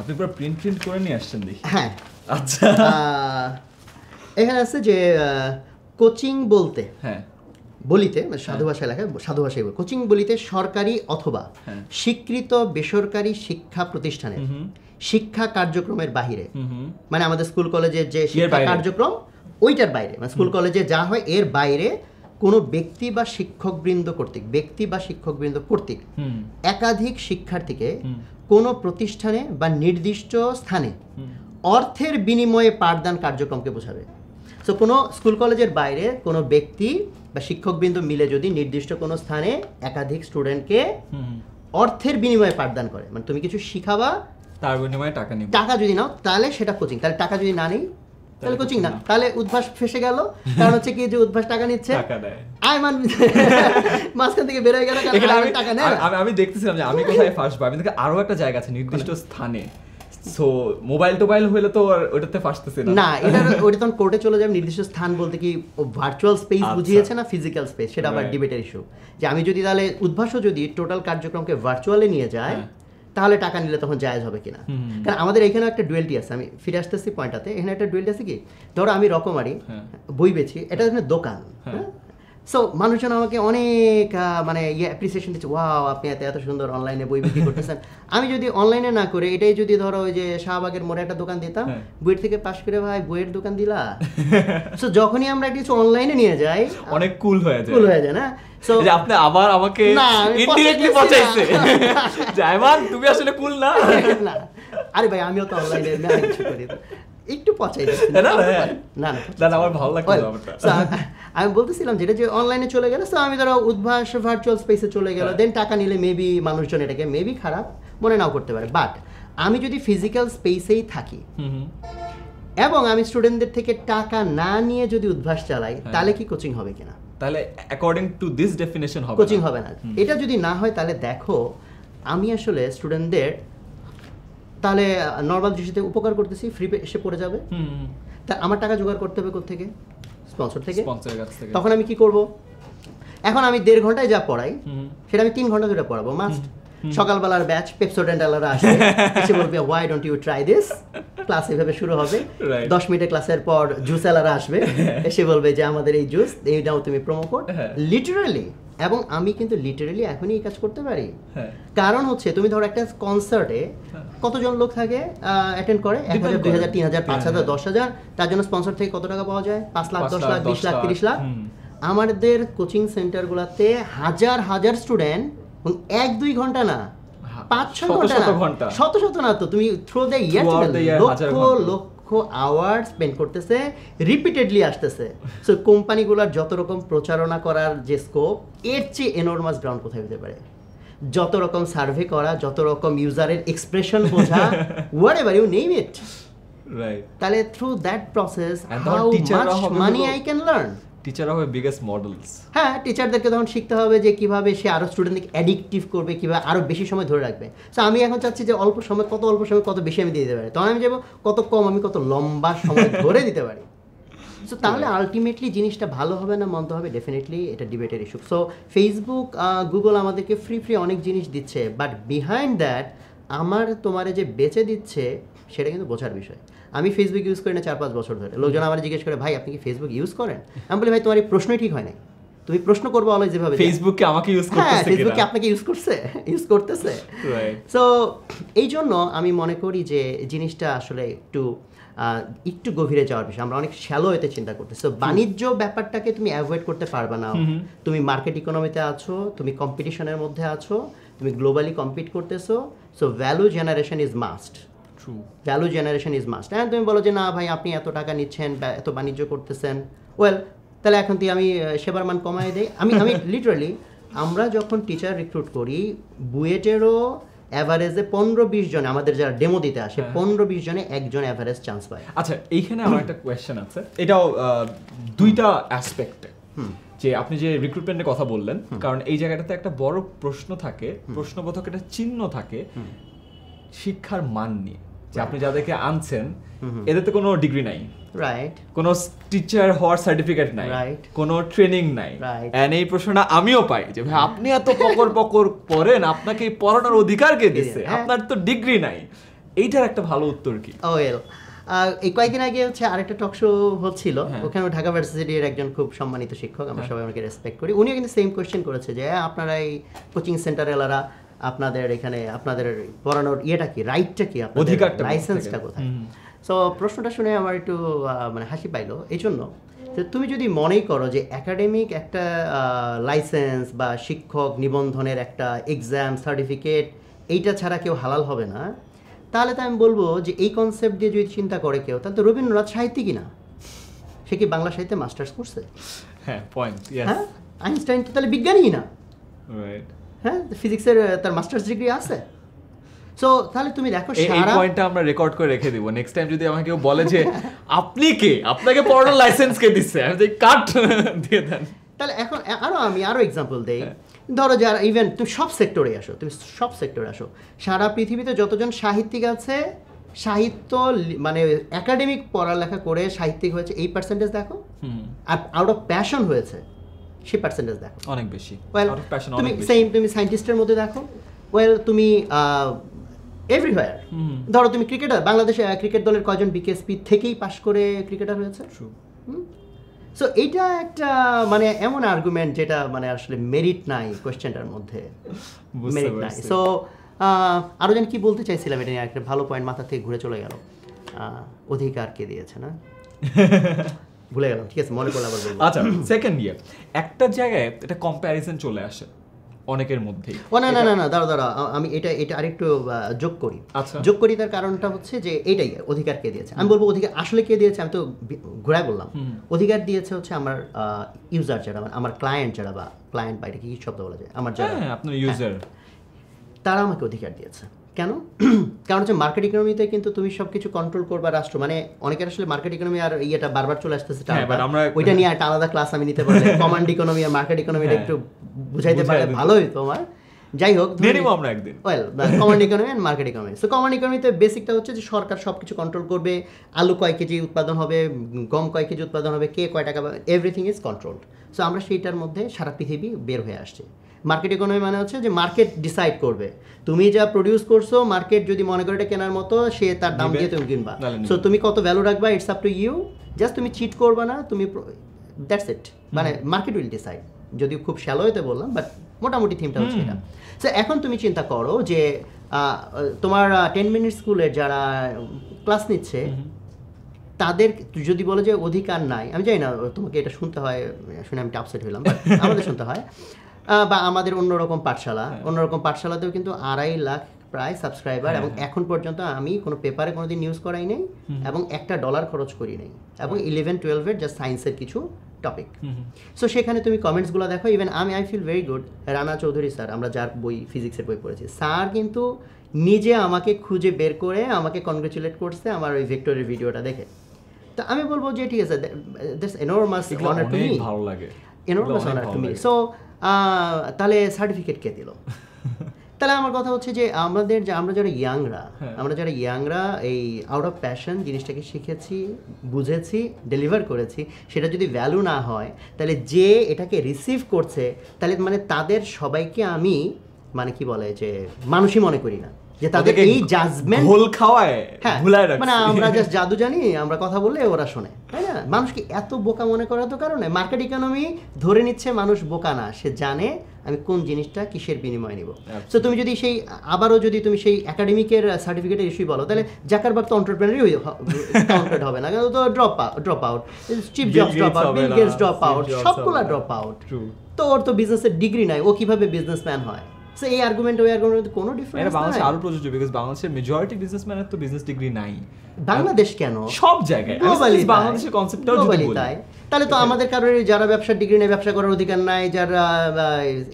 আপনি পুরো প্রিন্ট প্রিন্ট করে নিয়ে আসছেন দেখি হ্যাঁ আচ্ছা এখানে আছে যে কোচিং বলতে হ্যাঁ বলিতে মানে হ্যাঁ। সাধু ভাষায় লেখা সাধু ভাষায় কোচিং বলিতে সরকারি অথবা স্বীকৃত বেসরকারি শিক্ষা প্রতিষ্ঠানে শিক্ষা কার্যক্রমের বাহিরে মানে আমাদের স্কুল কলেজের যে শিক্ষা কার্যক্রম ওইটার বাইরে মানে স্কুল কলেজে যা হয় এর বাইরে কোনো ব্যক্তি বা শিক্ষকবৃন্দ কর্তৃক ব্যক্তি বা শিক্ষকবৃন্দ কর্তৃক একাধিক শিক্ষার্থীকে কোনো প্রতিষ্ঠানে বা নির্দিষ্ট স্থানে অর্থের বিনিময়ে পাঠদান কার্যক্রমকে বোঝাবে সো কোনো স্কুল কলেজের বাইরে কোনো ব্যক্তি বা শিক্ষকবৃন্দ মিলে যদি নির্দিষ্ট কোনো স্থানে একাধিক স্টুডেন্টকে অর্থের বিনিময়ে পাঠদান করে মানে তুমি কিছু শিখাবা তার বিনিময়ে টাকা নিবে টাকা যদি নাও তাহলে সেটা কোচিং তাহলে টাকা যদি না নেই তাহলে কোচিং না তাহলে উদ্ভাস ফেসে গেল কারণ হচ্ছে কি যে উদ্ভাস টাকা নিচ্ছে টাকা দেয় মাঝখান থেকে বেরোয় গেল কারণ টাকা নেয় আমি দেখতেছিলাম যে আমি কোথায় ফার্স্ট পাবো আমি আরো একটা জায়গা আছে নির্দিষ্ট স্থানে সো মোবাইল টোবাইল হলে তো আর ওটাতে ফাঁসতেছে না এটা ওটা তখন কোর্টে চলে যাবে নির্দিষ্ট স্থান বলতে কি ভার্চুয়াল আচ্ছা। স্পেস বুঝিয়েছে না ফিজিক্যাল স্পেস সেটা আবার ডিবেটের ইস্যু যে আমি যদি তাহলে উদ্ভাসও যদি টোটাল কার্যক্রমকে ভার্চুয়ালে নিয়ে যায় হ্যাঁ। তাহলে টাকা নিলে তখন জায়জ হবে কিনা কারণ আমাদের এখানে একটা ডুয়েলটি আছে আমি ফিরে আসতেছি পয়েন্টটাতে এখানে একটা ডুয়েলটি আছে কি ধরো আমি রকমারি হ্যাঁ। বই বেছি এটা দোকান হ্যাঁ, হ্যাঁ? সো মানুষজন আমাকে অনেক মানে ইয়ে অ্যাপ্রিসিয়েশন দিচ্ছে ওয়াও আপনি এত এত সুন্দর অনলাইনে বই বিক্রি করতেছেন আমি যদি অনলাইনে না করে এটাই যদি ধরো ওই যে শাহবাগের মোড়ে একটা দোকান দিতাম হ্যাঁ। বইয়ের থেকে পাশ করে ভাই বইয়ের দোকান দিলা সো যখনই আমরা কিছু অনলাইনে নিয়ে যাই অনেক কুল হয়ে যায় কুল হয়ে যায় না আপনি আবার আমাকে ইনডিরেক্টলি পচাইছে জায়মান তুমি আসলে কুল না আরে ভাই আমিও তো অনলাইনে একটু পচাই হ্যাঁ। না না না আমার ভালো লাগছে আমি বলতেছিলাম যেটা যে অনলাইনে চলে গেলে সো আমি ধরো উদ্ভাস ভার্চুয়াল স্পেসে চলে গেলো দেন হ্যাঁ। টাকা নিলে মেবি মানুষজন এটাকে মেবি খারাপ মনে নাও করতে পারে বাট আমি যদি ফিজিক্যাল স্পেসেই থাকি এবং আমি স্টুডেন্টদের থেকে টাকা না নিয়ে যদি উদ্ভাস চালাই হ্যাঁ। তাহলে কি কোচিং হবে কিনা তাহলে অ্যাকর্ডিং টু দিস ডেফিনেশন হবে কোচিং হবে না এটা যদি না হয় তাহলে দেখো আমি আসলে স্টুডেন্টদের তাহলে নর্মাল দৃষ্টিতে উপকার করতেছি ফ্রি এসে পড়ে যাবে তা আমার টাকা জোগাড় করতে হবে থেকে স্পন্সর থেকে তখন আমি কি করব এখন আমি দেড় ঘন্টায় যা পড়াই সেটা আমি তিন ঘন্টা ধরে পড়াবো মাস্ট সকালবেলার ব্যাচ পেপসোডেন্টালারা আসে এসে বলবে why don't you try this class এভাবে শুরু হবে দশ মিনিটে ক্লাসের পর জুসেলারা আসবে এসে বলবে যে আমাদের এই জুস এইটাও তুমি প্রোমো কোড লিটারালি এবং আমি কিন্তু লিটারেলি এখনই এই কাজ করতে পারি হ্যাঁ। কারণ হচ্ছে তুমি ধরো একটা কনসার্টে হ্যাঁ। কতজন লোক থাকে অ্যাটেন্ড করে এক হাজার দুই হাজার তিন হাজার পাঁচ হাজার দশ হাজার তার জন্য স্পন্সর থেকে কত টাকা পাওয়া যায় পাঁচ লাখ দশ লাখ বিশ লাখ তিরিশ লাখ আমাদের কোচিং সেন্টারগুলোতে হাজার হাজার স্টুডেন্ট এক দুই ঘন্টা না পাঁচ ছয় ঘন্টা শত শত না তো তুমি through the year lakh lakh hour spend করতেছে রিপিটেডলি আসতেছে সো কোম্পানিগুলোর যত রকম প্রচারণা করার যে স্কোপ এর চেয়ে এনর্মাস গ্রাউন্ড কোথায় হতে পারে যত রকম সার্ভে করা যত রকম ইউজারের এক্সপ্রেশন বোঝা whatever you name it right তাহলে through that process how much money I can learn teacher হবে বিগেস্ট মডেলস হ্যাঁ টিচারদেরকে তখন শিখতে হবে যে কিভাবে সে আরো স্টুডেন্টকে অ্যাডিক্টিভ করবে কিভাবে আরও বেশি সময় ধরে রাখবে সো আমি এখন চাচ্ছি যে অল্প সময় কত অল্প সময় কত বেশি আমি দিয়ে দিতে পারি তখন আমি যাবো কত কম আমি কত লম্বা সময় ধরে দিতে পারি সো তাহলে আলটিমেটলি জিনিসটা ভালো হবে না মন্দ হবে ডেফিনেটলি এটা ডিবেটের ইস্যু সো ফেসবুক গুগল আমাদেরকে ফ্রি ফ্রি অনেক জিনিস দিচ্ছে বাট বিহাইন্ড দ্যাট আমার তোমার যে বেঁচে দিচ্ছে সেটা কিন্তু বোঝার বিষয় আমি ফেসবুক ইউজ করি না চার পাঁচ বছর ধরে লোকজন আমার জিজ্ঞেস করে ভাই আপনি কি ফেসবুক ইউজ করেন আমি বলি ভাই তোমার এই প্রশ্নই ঠিক হয় নাই তুমি প্রশ্ন করবো অলওয়েজ যেভাবে ফেসবুককে আমাকে ইউজ হ্যাঁ, করতেছে হ্যাঁ ফেসবুককে আপনাকে ইউজ করছে ইউজ করতেছে সো এই জন্য আমি মনে করি যে জিনিসটা আসলে একটু একটু গভীরে যাওয়ার বিষয় আমরা অনেক শ্যালো এতে চিন্তা করতে সো বাণিজ্য ব্যাপারটাকে তুমি অ্যাভয়েড করতে পারবে না তুমি মার্কেট ইকোনমিতে আছো তুমি কম্পিটিশনের মধ্যে আছো তুমি গ্লোবালি কম্পিট করতেছো so value generation is must value generation is must হ্যাঁ তুমি বলো যে না ভাই আপনি এত টাকা নিচ্ছেন বা এত বাণিজ্য করতেছেন ওয়েল তাহলে এখন তুই আমি সেবার মান কমাই দেই আমি আমি লিটারালি আমরা যখন টিচার রিক্রুট করি বুয়েটেরও অ্যাভারেজে পনেরো বিশ জনে আমাদের যারা ডেমো দিতে আসে হ্যাঁ। পনেরো বিশ জনে একজন অ্যাভারেজ চান্স পায় আচ্ছা এইখানে আমার একটা কোয়েশ্চেন আছে এটাও দুইটা অ্যাসপেক্টে যে আপনি যে রিক্রুটমেন্টের কথা বললেন কারণ এই জায়গাটাতে একটা বড় প্রশ্ন থাকে প্রশ্নবোধক একটা চিহ্ন থাকে শিক্ষার মান নিয়ে যে আপনি যাদেরকে আনছেন এদের তো কোনো ডিগ্রি নাই রাইট কোনো টিচার হওয়ার সার্টিফিকেট নাই কোনো ট্রেনিং নাই এন্ড এই প্রশ্নটা আমিও পাই যে ভাই আপনি এত পকর পকর পড়েন আপনাকে এই পড়ানোর অধিকার কে আপনার তো ডিগ্রি নাই এইটার একটা ভালো উত্তর কি ও oh, এল এই কয়েকদিন আগে হচ্ছে আরেকটা টক শো হচ্ছিল হ্যাঁ। ওখানে ঢাকা ভার্সিটির একজন খুব সম্মানিত শিক্ষক আমরা হ্যাঁ। সবাই রেসপেক্ট করি উনিও কিন্তু সেম কোয়েশ্চেন করেছে যে হ্যাঁ, আপনারা এই কোচিং এলারা আপনাদের এখানে আপনাদের পড়ানোর ইয়েটা কি রাইটটা কি অধিকারটা লাইসেন্সটা কোথায় সো প্রশ্নটা শুনে আমার একটু মানে হাসি পাইলো এই জন্য তুমি যদি মনেই করো যে একাডেমিক একটা লাইসেন্স বা শিক্ষক নিবন্ধনের একটা এক্সাম সার্টিফিকেট এইটা ছাড়া কেউ হালাল হবে না তাহলে তো আমি বলবো যে এই কনসেপ্ট দিয়ে যদি চিন্তা করে কেউ তাহলে তো রবীন্দ্রনাথ কি না সে কি বাংলা সাহিত্যে মাস্টার্স করছে হ্যাঁ পয়েন্ট হ্যাঁ আইনস্টাইন তো তাহলে বিজ্ঞানীই না রাইট হ্যাঁ ফিজিক্সের তার মাস্টার্স ডিগ্রি আছে সো তাহলে তুমি দেখো সারা পয়েন্টটা আমরা রেকর্ড করে রেখে দিব নেক্সট টাইম যদি আমাকে কেউ বলে যে আপনি কে আপনাকে পড়ানোর লাইসেন্স কে দিচ্ছে আমি যে কাট দিয়ে দেন তাহলে এখন আরো আমি আরো এক্সাম্পল দেই ধরো যারা ইভেন তুমি সব সেক্টরে আসো তুমি সব সেক্টরে আসো সারা পৃথিবীতে যতজন সাহিত্যিক আছে সাহিত্য মানে একাডেমিক পড়ালেখা করে সাহিত্যিক হয়েছে এই পার্সেন্টেজ দেখো আর আউট অফ প্যাশন হয়েছে সে পার্সেন্টেজ দেখো অনেক বেশি ওয়েল তুমি সেম তুমি সায়েন্টিস্টের মধ্যে দেখো ওয়েল তুমি এভরিহোয়ার ধরো তুমি ক্রিকেটার বাংলাদেশে ক্রিকেট দলের কজন বিকেএসপি থেকেই পাশ করে ক্রিকেটার হয়েছে সো এটা একটা মানে এমন আর্গুমেন্ট যেটা মানে আসলে মেরিট নাই কোয়েশ্চেনটার মধ্যে মেরিট নাই সো আরও যেন কি বলতে চাইছিলাম এটা নিয়ে একটা ভালো পয়েন্ট মাথা থেকে ঘুরে চলে গেল অধিকার কে দিয়েছে না ভুলে গেলাম ঠিক আছে মনে করলাম আবার আচ্ছা সেকেন্ড ইয়ে একটা জায়গায় এটা কম্প্যারিজন চলে আসে অনেকের মধ্যে ও না না না না দাঁড়া দাঁড়া আমি এটা এটা আরেকটু যোগ করি আচ্ছা যোগ করি তার কারণটা হচ্ছে যে এটাই অধিকার কে দিয়েছে আমি বলবো অধিকার আসলে কে দিয়েছে আমি তো ঘোরায় বললাম অধিকার দিয়েছে হচ্ছে আমার ইউজার যারা আমার ক্লায়েন্ট যারা বা ক্লায়েন্ট বাইরে কি শব্দ বলা যায় আমার যারা হ্যাঁ, আপনার ইউজার হ্যাঁ। তারা আমাকে অধিকার দিয়েছে কেন কারণ হচ্ছে মার্কেট ইকোনমিতে কিন্তু তুমি সবকিছু কন্ট্রোল করবা রাষ্ট্র মানে অনেকের আসলে মার্কেট ইকোনমি আর ইয়েটা বারবার চলে আসতেছে হ্যাঁ, ওইটা নিয়ে একটা আলাদা ক্লাস আমি নিতে পারি কমান্ড ইকোনমি আর মার্কেট হ্যাঁ। ইকোনমি একটু বুঝাইতে পারলে ভালোই তোমার যাই হোক আমরা একদিন well common economy and market economy so command ইকোনমিতে বেসিকটা হচ্ছে যে সরকার সব কিছু কন্ট্রোল করবে আলু কয় কেজি উৎপাদন হবে গম কয় কেজি উৎপাদন হবে কে কয় টাকা এভরিথিং ইজ কন্ট্রোলড সো আমরা সেইটার মধ্যে সারা পৃথিবী বের হয়ে আসছে মার্কেট ইকোনমি মানে হচ্ছে যে মার্কেট ডিসাইড করবে তুমি যা প্রডিউস করছো মার্কেট যদি মনে করে এটা কেনার মতো সে তার দাম দিয়ে তুমি কিনবা সো তুমি কত ভ্যালু রাখবা it's up to you just তুমি চিট করবে না তুমি দ্যাটস ইট মানে মার্কেট উইল ডিসাইড যদিও খুব শ্যালোতে বললাম বাট মোটামুটি থিমটা হচ্ছে এটা সো এখন তুমি চিন্তা করো যে তোমার টেন মিনিট স্কুলের যারা ক্লাস নিচ্ছে তাদের যদি বলে যে অধিকার নাই আমি জানি না তোমাকে এটা শুনতে হয় শুনে আমি আপসেট হইলাম আমাদের শুনতে হয় বা আমাদের অন্যরকম পাঠশালা হ্যাঁ। অন্যরকম পাঠশালাতেও কিন্তু আড়াই লাখ প্রায় সাবস্ক্রাইবার হ্যাঁ। এবং এখন পর্যন্ত আমি কোনো পেপারে কোনোদিন নিউজ করাই নাই এবং একটা ডলার খরচ করি নাই এবং ইলেভেন টুয়েলভের জাস্ট সায়েন্সের কিছু টপিক সো সেখানে তুমি কমেন্টসগুলো দেখো ইভেন আমি I feel very good Rana Chowdhury sir আমরা যার বই ফিজিক্সের বই পড়েছি স্যার কিন্তু নিজে আমাকে খুঁজে বের করে আমাকে কনগ্রেচুলেট করছে আমার ওই ভিক্টোরির ভিডিওটা দেখে তো আমি বলবো যে ঠিক আছে that's enormous honour to me ভালো লাগে অনার টু মি সো তাহলে সার্টিফিকেট কে দিল তাহলে আমার কথা হচ্ছে যে আমাদের যে আমরা যারা ইয়াংরা হ্যাঁ। আমরা যারা ইয়াংরা এই আউট অফ প্যাশন জিনিসটাকে শিখেছি বুঝেছি ডেলিভার করেছি সেটা যদি ভ্যালু না হয় তাহলে যে এটাকে রিসিভ করছে তাহলে মানে তাদের সবাইকে আমি মানে কি বলে যে মানুষই মনে করি না যে তাদের এই জাজমেন্ট খাওয়ায় হ্যাঁ, মানে আমরা জাস্ট জাদু জানি আমরা কথা বললে ওরা শোনে তাই না মানুষকে এত বোকা মনে তো কারণে মার্কেট ইকোনমি ধরে নিচ্ছে মানুষ বোকা না সে জানে আমি কোন জিনিসটা কিসের বিনিময়ে নিব তো তুমি যদি সেই আবারও যদি তুমি সেই একাডেমিকের সার্টিফিকেটের ইস্যুই বলো তাহলে জাকারবার্গ তো অন্টারপ্রেনারই কাউন্টেড হবে না কেন তো ড্রপ আউট ড্রপ আউট চিপ Jobs drop out Bill Gates drop out সবগুলা ড্রপ আউট তো ওর তো বিজনেসের ডিগ্রি নাই ও কিভাবে বিজনেসম্যান হয় সো এই আর্গুমেন্ট ওই আর্গুমেন্ট কোনো ডিফারেন্স বাংলাদেশে আরো প্রযোজ্য বিকজ বাংলাদেশের মেজরিটি তো বিজনেস ডিগ্রি নাই বাংলাদেশ কেন সব জায়গায় বাংলাদেশের কনসেপ্টটাও যদি বলি তাহলে তো আমাদের যারা ব্যবসার ডিগ্রি নেই ব্যবসা করার অধিকার নাই যারা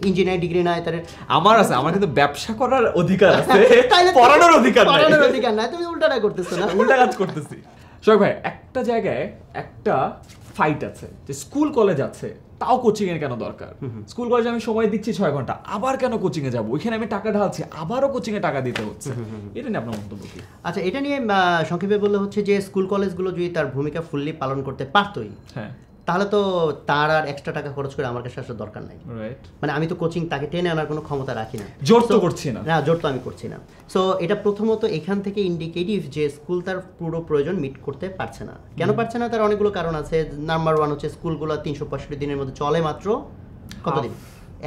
ইঞ্জিনিয়ার ডিগ্রি নাই তাদের আমার আছে আমার কিন্তু ব্যবসা করার অধিকার আছে পড়ানোর অধিকার নাই পড়ানোর অধিকার নাই তুমি উল্টাটা করতেছো না উল্টা কাজ করতেছি ভাই একটা জায়গায় একটা ফাইট আছে যে স্কুল কলেজ আছে তাও কোচিং এর কেন দরকার স্কুল কলেজে আমি সময় দিচ্ছি ছয় ঘন্টা আবার কেন কোচিং এ যাবো ওইখানে আমি টাকা ঢালছি আবারও কোচিং এ টাকা দিতে হচ্ছে এটা নিয়ে আপনার মন্তব্য কি আচ্ছা এটা নিয়ে সংক্ষেপে বললে হচ্ছে যে স্কুল কলেজগুলো যদি তার ভূমিকা ফুললি পালন করতে পারতোই হ্যাঁ তাহলে তো তার আর এক্সট্রা টাকা খরচ করে আমার কাছে আসার দরকার নাই মানে আমি তো কোচিং তাকে টেনে আনার কোনো ক্ষমতা রাখি না জোর তো করছি না হ্যাঁ জোর তো আমি করছি না সো এটা প্রথমত এখান থেকে ইন্ডিকেটিভ যে স্কুল তার পুরো প্রয়োজন মিট করতে পারছে না কেন পারছে না তার অনেকগুলো কারণ আছে নাম্বার ওয়ান হচ্ছে স্কুলগুলো তিনশো পঁয়ষট্টি দিনের মধ্যে চলে মাত্র কতদিন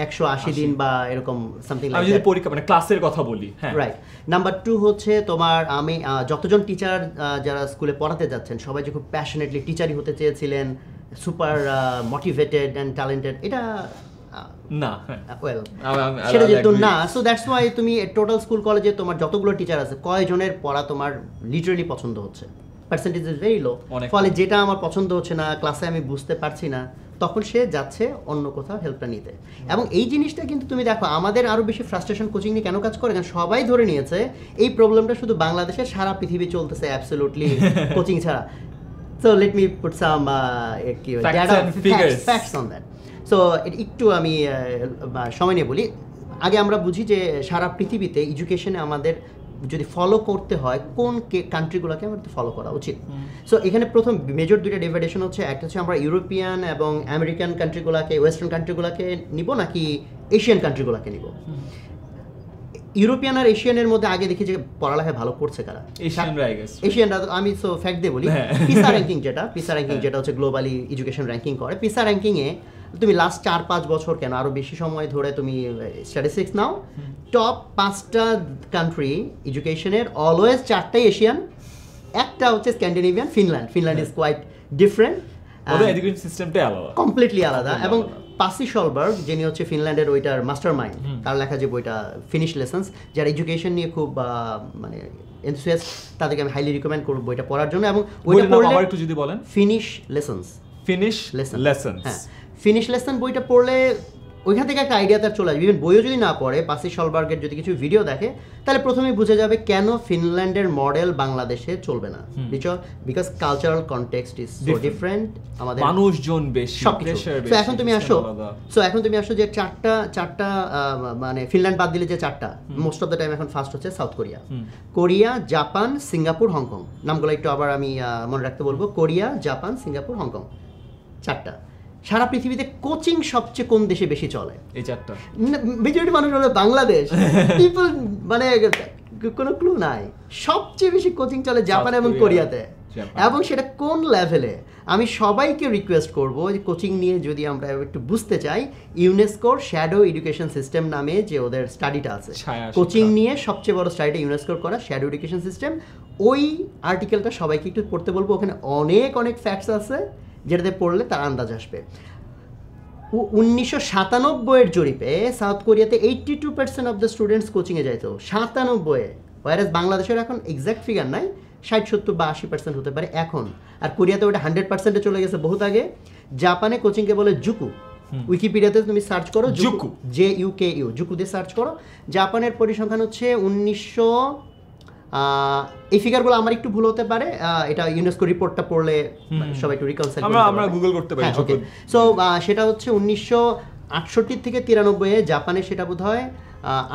একশো আশি দিন বা এরকম সামথিং পরীক্ষা মানে ক্লাসের কথা বলি রাইট নাম্বার টু হচ্ছে তোমার আমি যতজন টিচার যারা স্কুলে পড়াতে যাচ্ছেন সবাই যে খুব প্যাশনেটলি টিচারই হতে চেয়েছিলেন সুপার মোটিভেটেড অ্যান্ড ট্যালেন্টেড এটা uh, uh, আমি বুঝতে পারছি না তখন সে যাচ্ছে অন্য কোথাও হেল্পটা নিতে এবং এই জিনিসটা কিন্তু তুমি দেখো আমাদের আরো বেশি ফ্রাস্ট্রেশন কোচিং নিয়ে কেন কাজ করে সবাই ধরে নিয়েছে এই প্রবলেমটা শুধু বাংলাদেশে সারা পৃথিবী চলতেছে কোচিং ছাড়া So let me put some uh, facts data and figures. Facts, একটু আমি সময় নিয়ে বলি আগে আমরা বুঝি যে সারা পৃথিবীতে এডুকেশনে আমাদের যদি ফলো করতে হয় কোন কান্ট্রিগুলোকে আমাদের ফলো করা উচিত সো এখানে প্রথম মেজর দুইটা ডিভাইডেশন হচ্ছে একটা হচ্ছে আমরা ইউরোপিয়ান এবং আমেরিকান কান্ট্রিগুলোকে ওয়েস্টার্ন কান্ট্রিগুলোকে নিব নাকি এশিয়ান কান্ট্রিগুলোকে নিব ইউরোপিয়ান আর এশিয়ানের মধ্যে আগে দেখি যে পড়ালেখায় ভালো করছে কারা এশিয়ানরা আমি তো ফ্যাক্ট দিয়ে বলি পিসা র্যাঙ্কিং যেটা পিসা র্যাঙ্কিং যেটা হচ্ছে গ্লোবালি এডুকেশন র্যাঙ্কিং করে পিসা র্যাঙ্কিংয়ে তুমি লাস্ট চার পাঁচ বছর কেন আরও বেশি সময় ধরে তুমি স্ট্যাটিস্টিক্স নাও টপ পাঁচটা কান্ট্রি এডুকেশনের অলওয়েজ চারটাই এশিয়ান একটা হচ্ছে Scandinavian Finland Finland is quite different completely আলাদা এবং পাসি সলবার্গ যিনি হচ্ছে ফিনল্যান্ডের ওইটার মাস্টার মাইন্ড তার লেখা যে বইটা ফিনিশ লেসেন্স যার এডুকেশন নিয়ে খুব মানে এনথুসিয়াস্ট তাদেরকে আমি হাইলি রিকমেন্ড করবো বইটা পড়ার জন্য এবং ওইটা পড়লে একটু যদি বলেন Finnish lessons Finnish lessons lessons হ্যাঁ ফিনিশ লেসেন বইটা পড়লে ওইখান থেকে একটা আইডিয়া তার চলে আসবে ইভেন বইও যদি না পড়ে পাশে সলবার্গের যদি কিছু ভিডিও দেখে তাহলে প্রথমেই বুঝে যাবে কেন ফিনল্যান্ডের মডেল বাংলাদেশে চলবে না because cultural context is so different আমাদের মানুষজন বেশি সো এখন তুমি আসো সো এখন তুমি আসো যে চারটা চারটা মানে ফিনল্যান্ড বাদ দিলে যে চারটা মোস্ট অফ দ্য টাইম এখন ফার্স্ট হচ্ছে South Korea Korea Japan Singapore Hong Kong নামগুলো একটু আবার আমি মনে রাখতে বলবো কোরিয়া জাপান সিঙ্গাপুর হংকং চারটা সারা পৃথিবীতে কোচিং সবচেয়ে কোন দেশে বেশি চলে এই চারটা মেজরিটি মানুষ হলো বাংলাদেশ পিপল মানে কোনো ক্লু নাই সবচেয়ে বেশি কোচিং চলে জাপান এবং কোরিয়াতে এবং সেটা কোন লেভেলে আমি সবাইকে রিকোয়েস্ট করব যে কোচিং নিয়ে যদি আমরা একটু বুঝতে চাই ইউনেস্কোর শ্যাডো এডুকেশন সিস্টেম নামে যে ওদের স্টাডিটা আছে কোচিং নিয়ে সবচেয়ে বড় স্টাডিটা ইউনেস্কোর করা শ্যাডো এডুকেশন সিস্টেম ওই আর্টিকেলটা সবাইকে একটু পড়তে বলবো ওখানে অনেক অনেক ফ্যাক্টস আছে যেটাতে পড়লে তার আন্দাজ আসবে উনিশশো সাতানব্বইয়ের জরিপে সাউথ কোরিয়াতে eighty two percent of the students কোচিংয়ে যাইতো সাতানব্বইয়ে ওয়ারাস বাংলাদেশের এখন এক্স্যাক্ট ফিগার নাই ষাট সত্তর বা আশি পার্সেন্ট হতে পারে এখন আর কোরিয়াতে ওটা হান্ড্রেড পার্সেন্টে চলে গেছে বহুত আগে জাপানে কোচিংকে বলে জুকু উইকিপিডিয়াতে তুমি সার্চ করো juku J U K U juku দিয়ে সার্চ করো জাপানের পরিসংখ্যান হচ্ছে উনিশশো এই ফিগারগুলো আমার একটু ভুল হতে পারে এটা ইউনেস্কো রিপোর্টটা পড়লে সবাই একটু রিকনসাইল আমরা আমরা গুগল করতে পারি ওকে হ্যাঁ, সো সেটা হচ্ছে উনিশশো আটষট্টি থেকে তিরানব্বই জাপানে সেটা বোধ হয়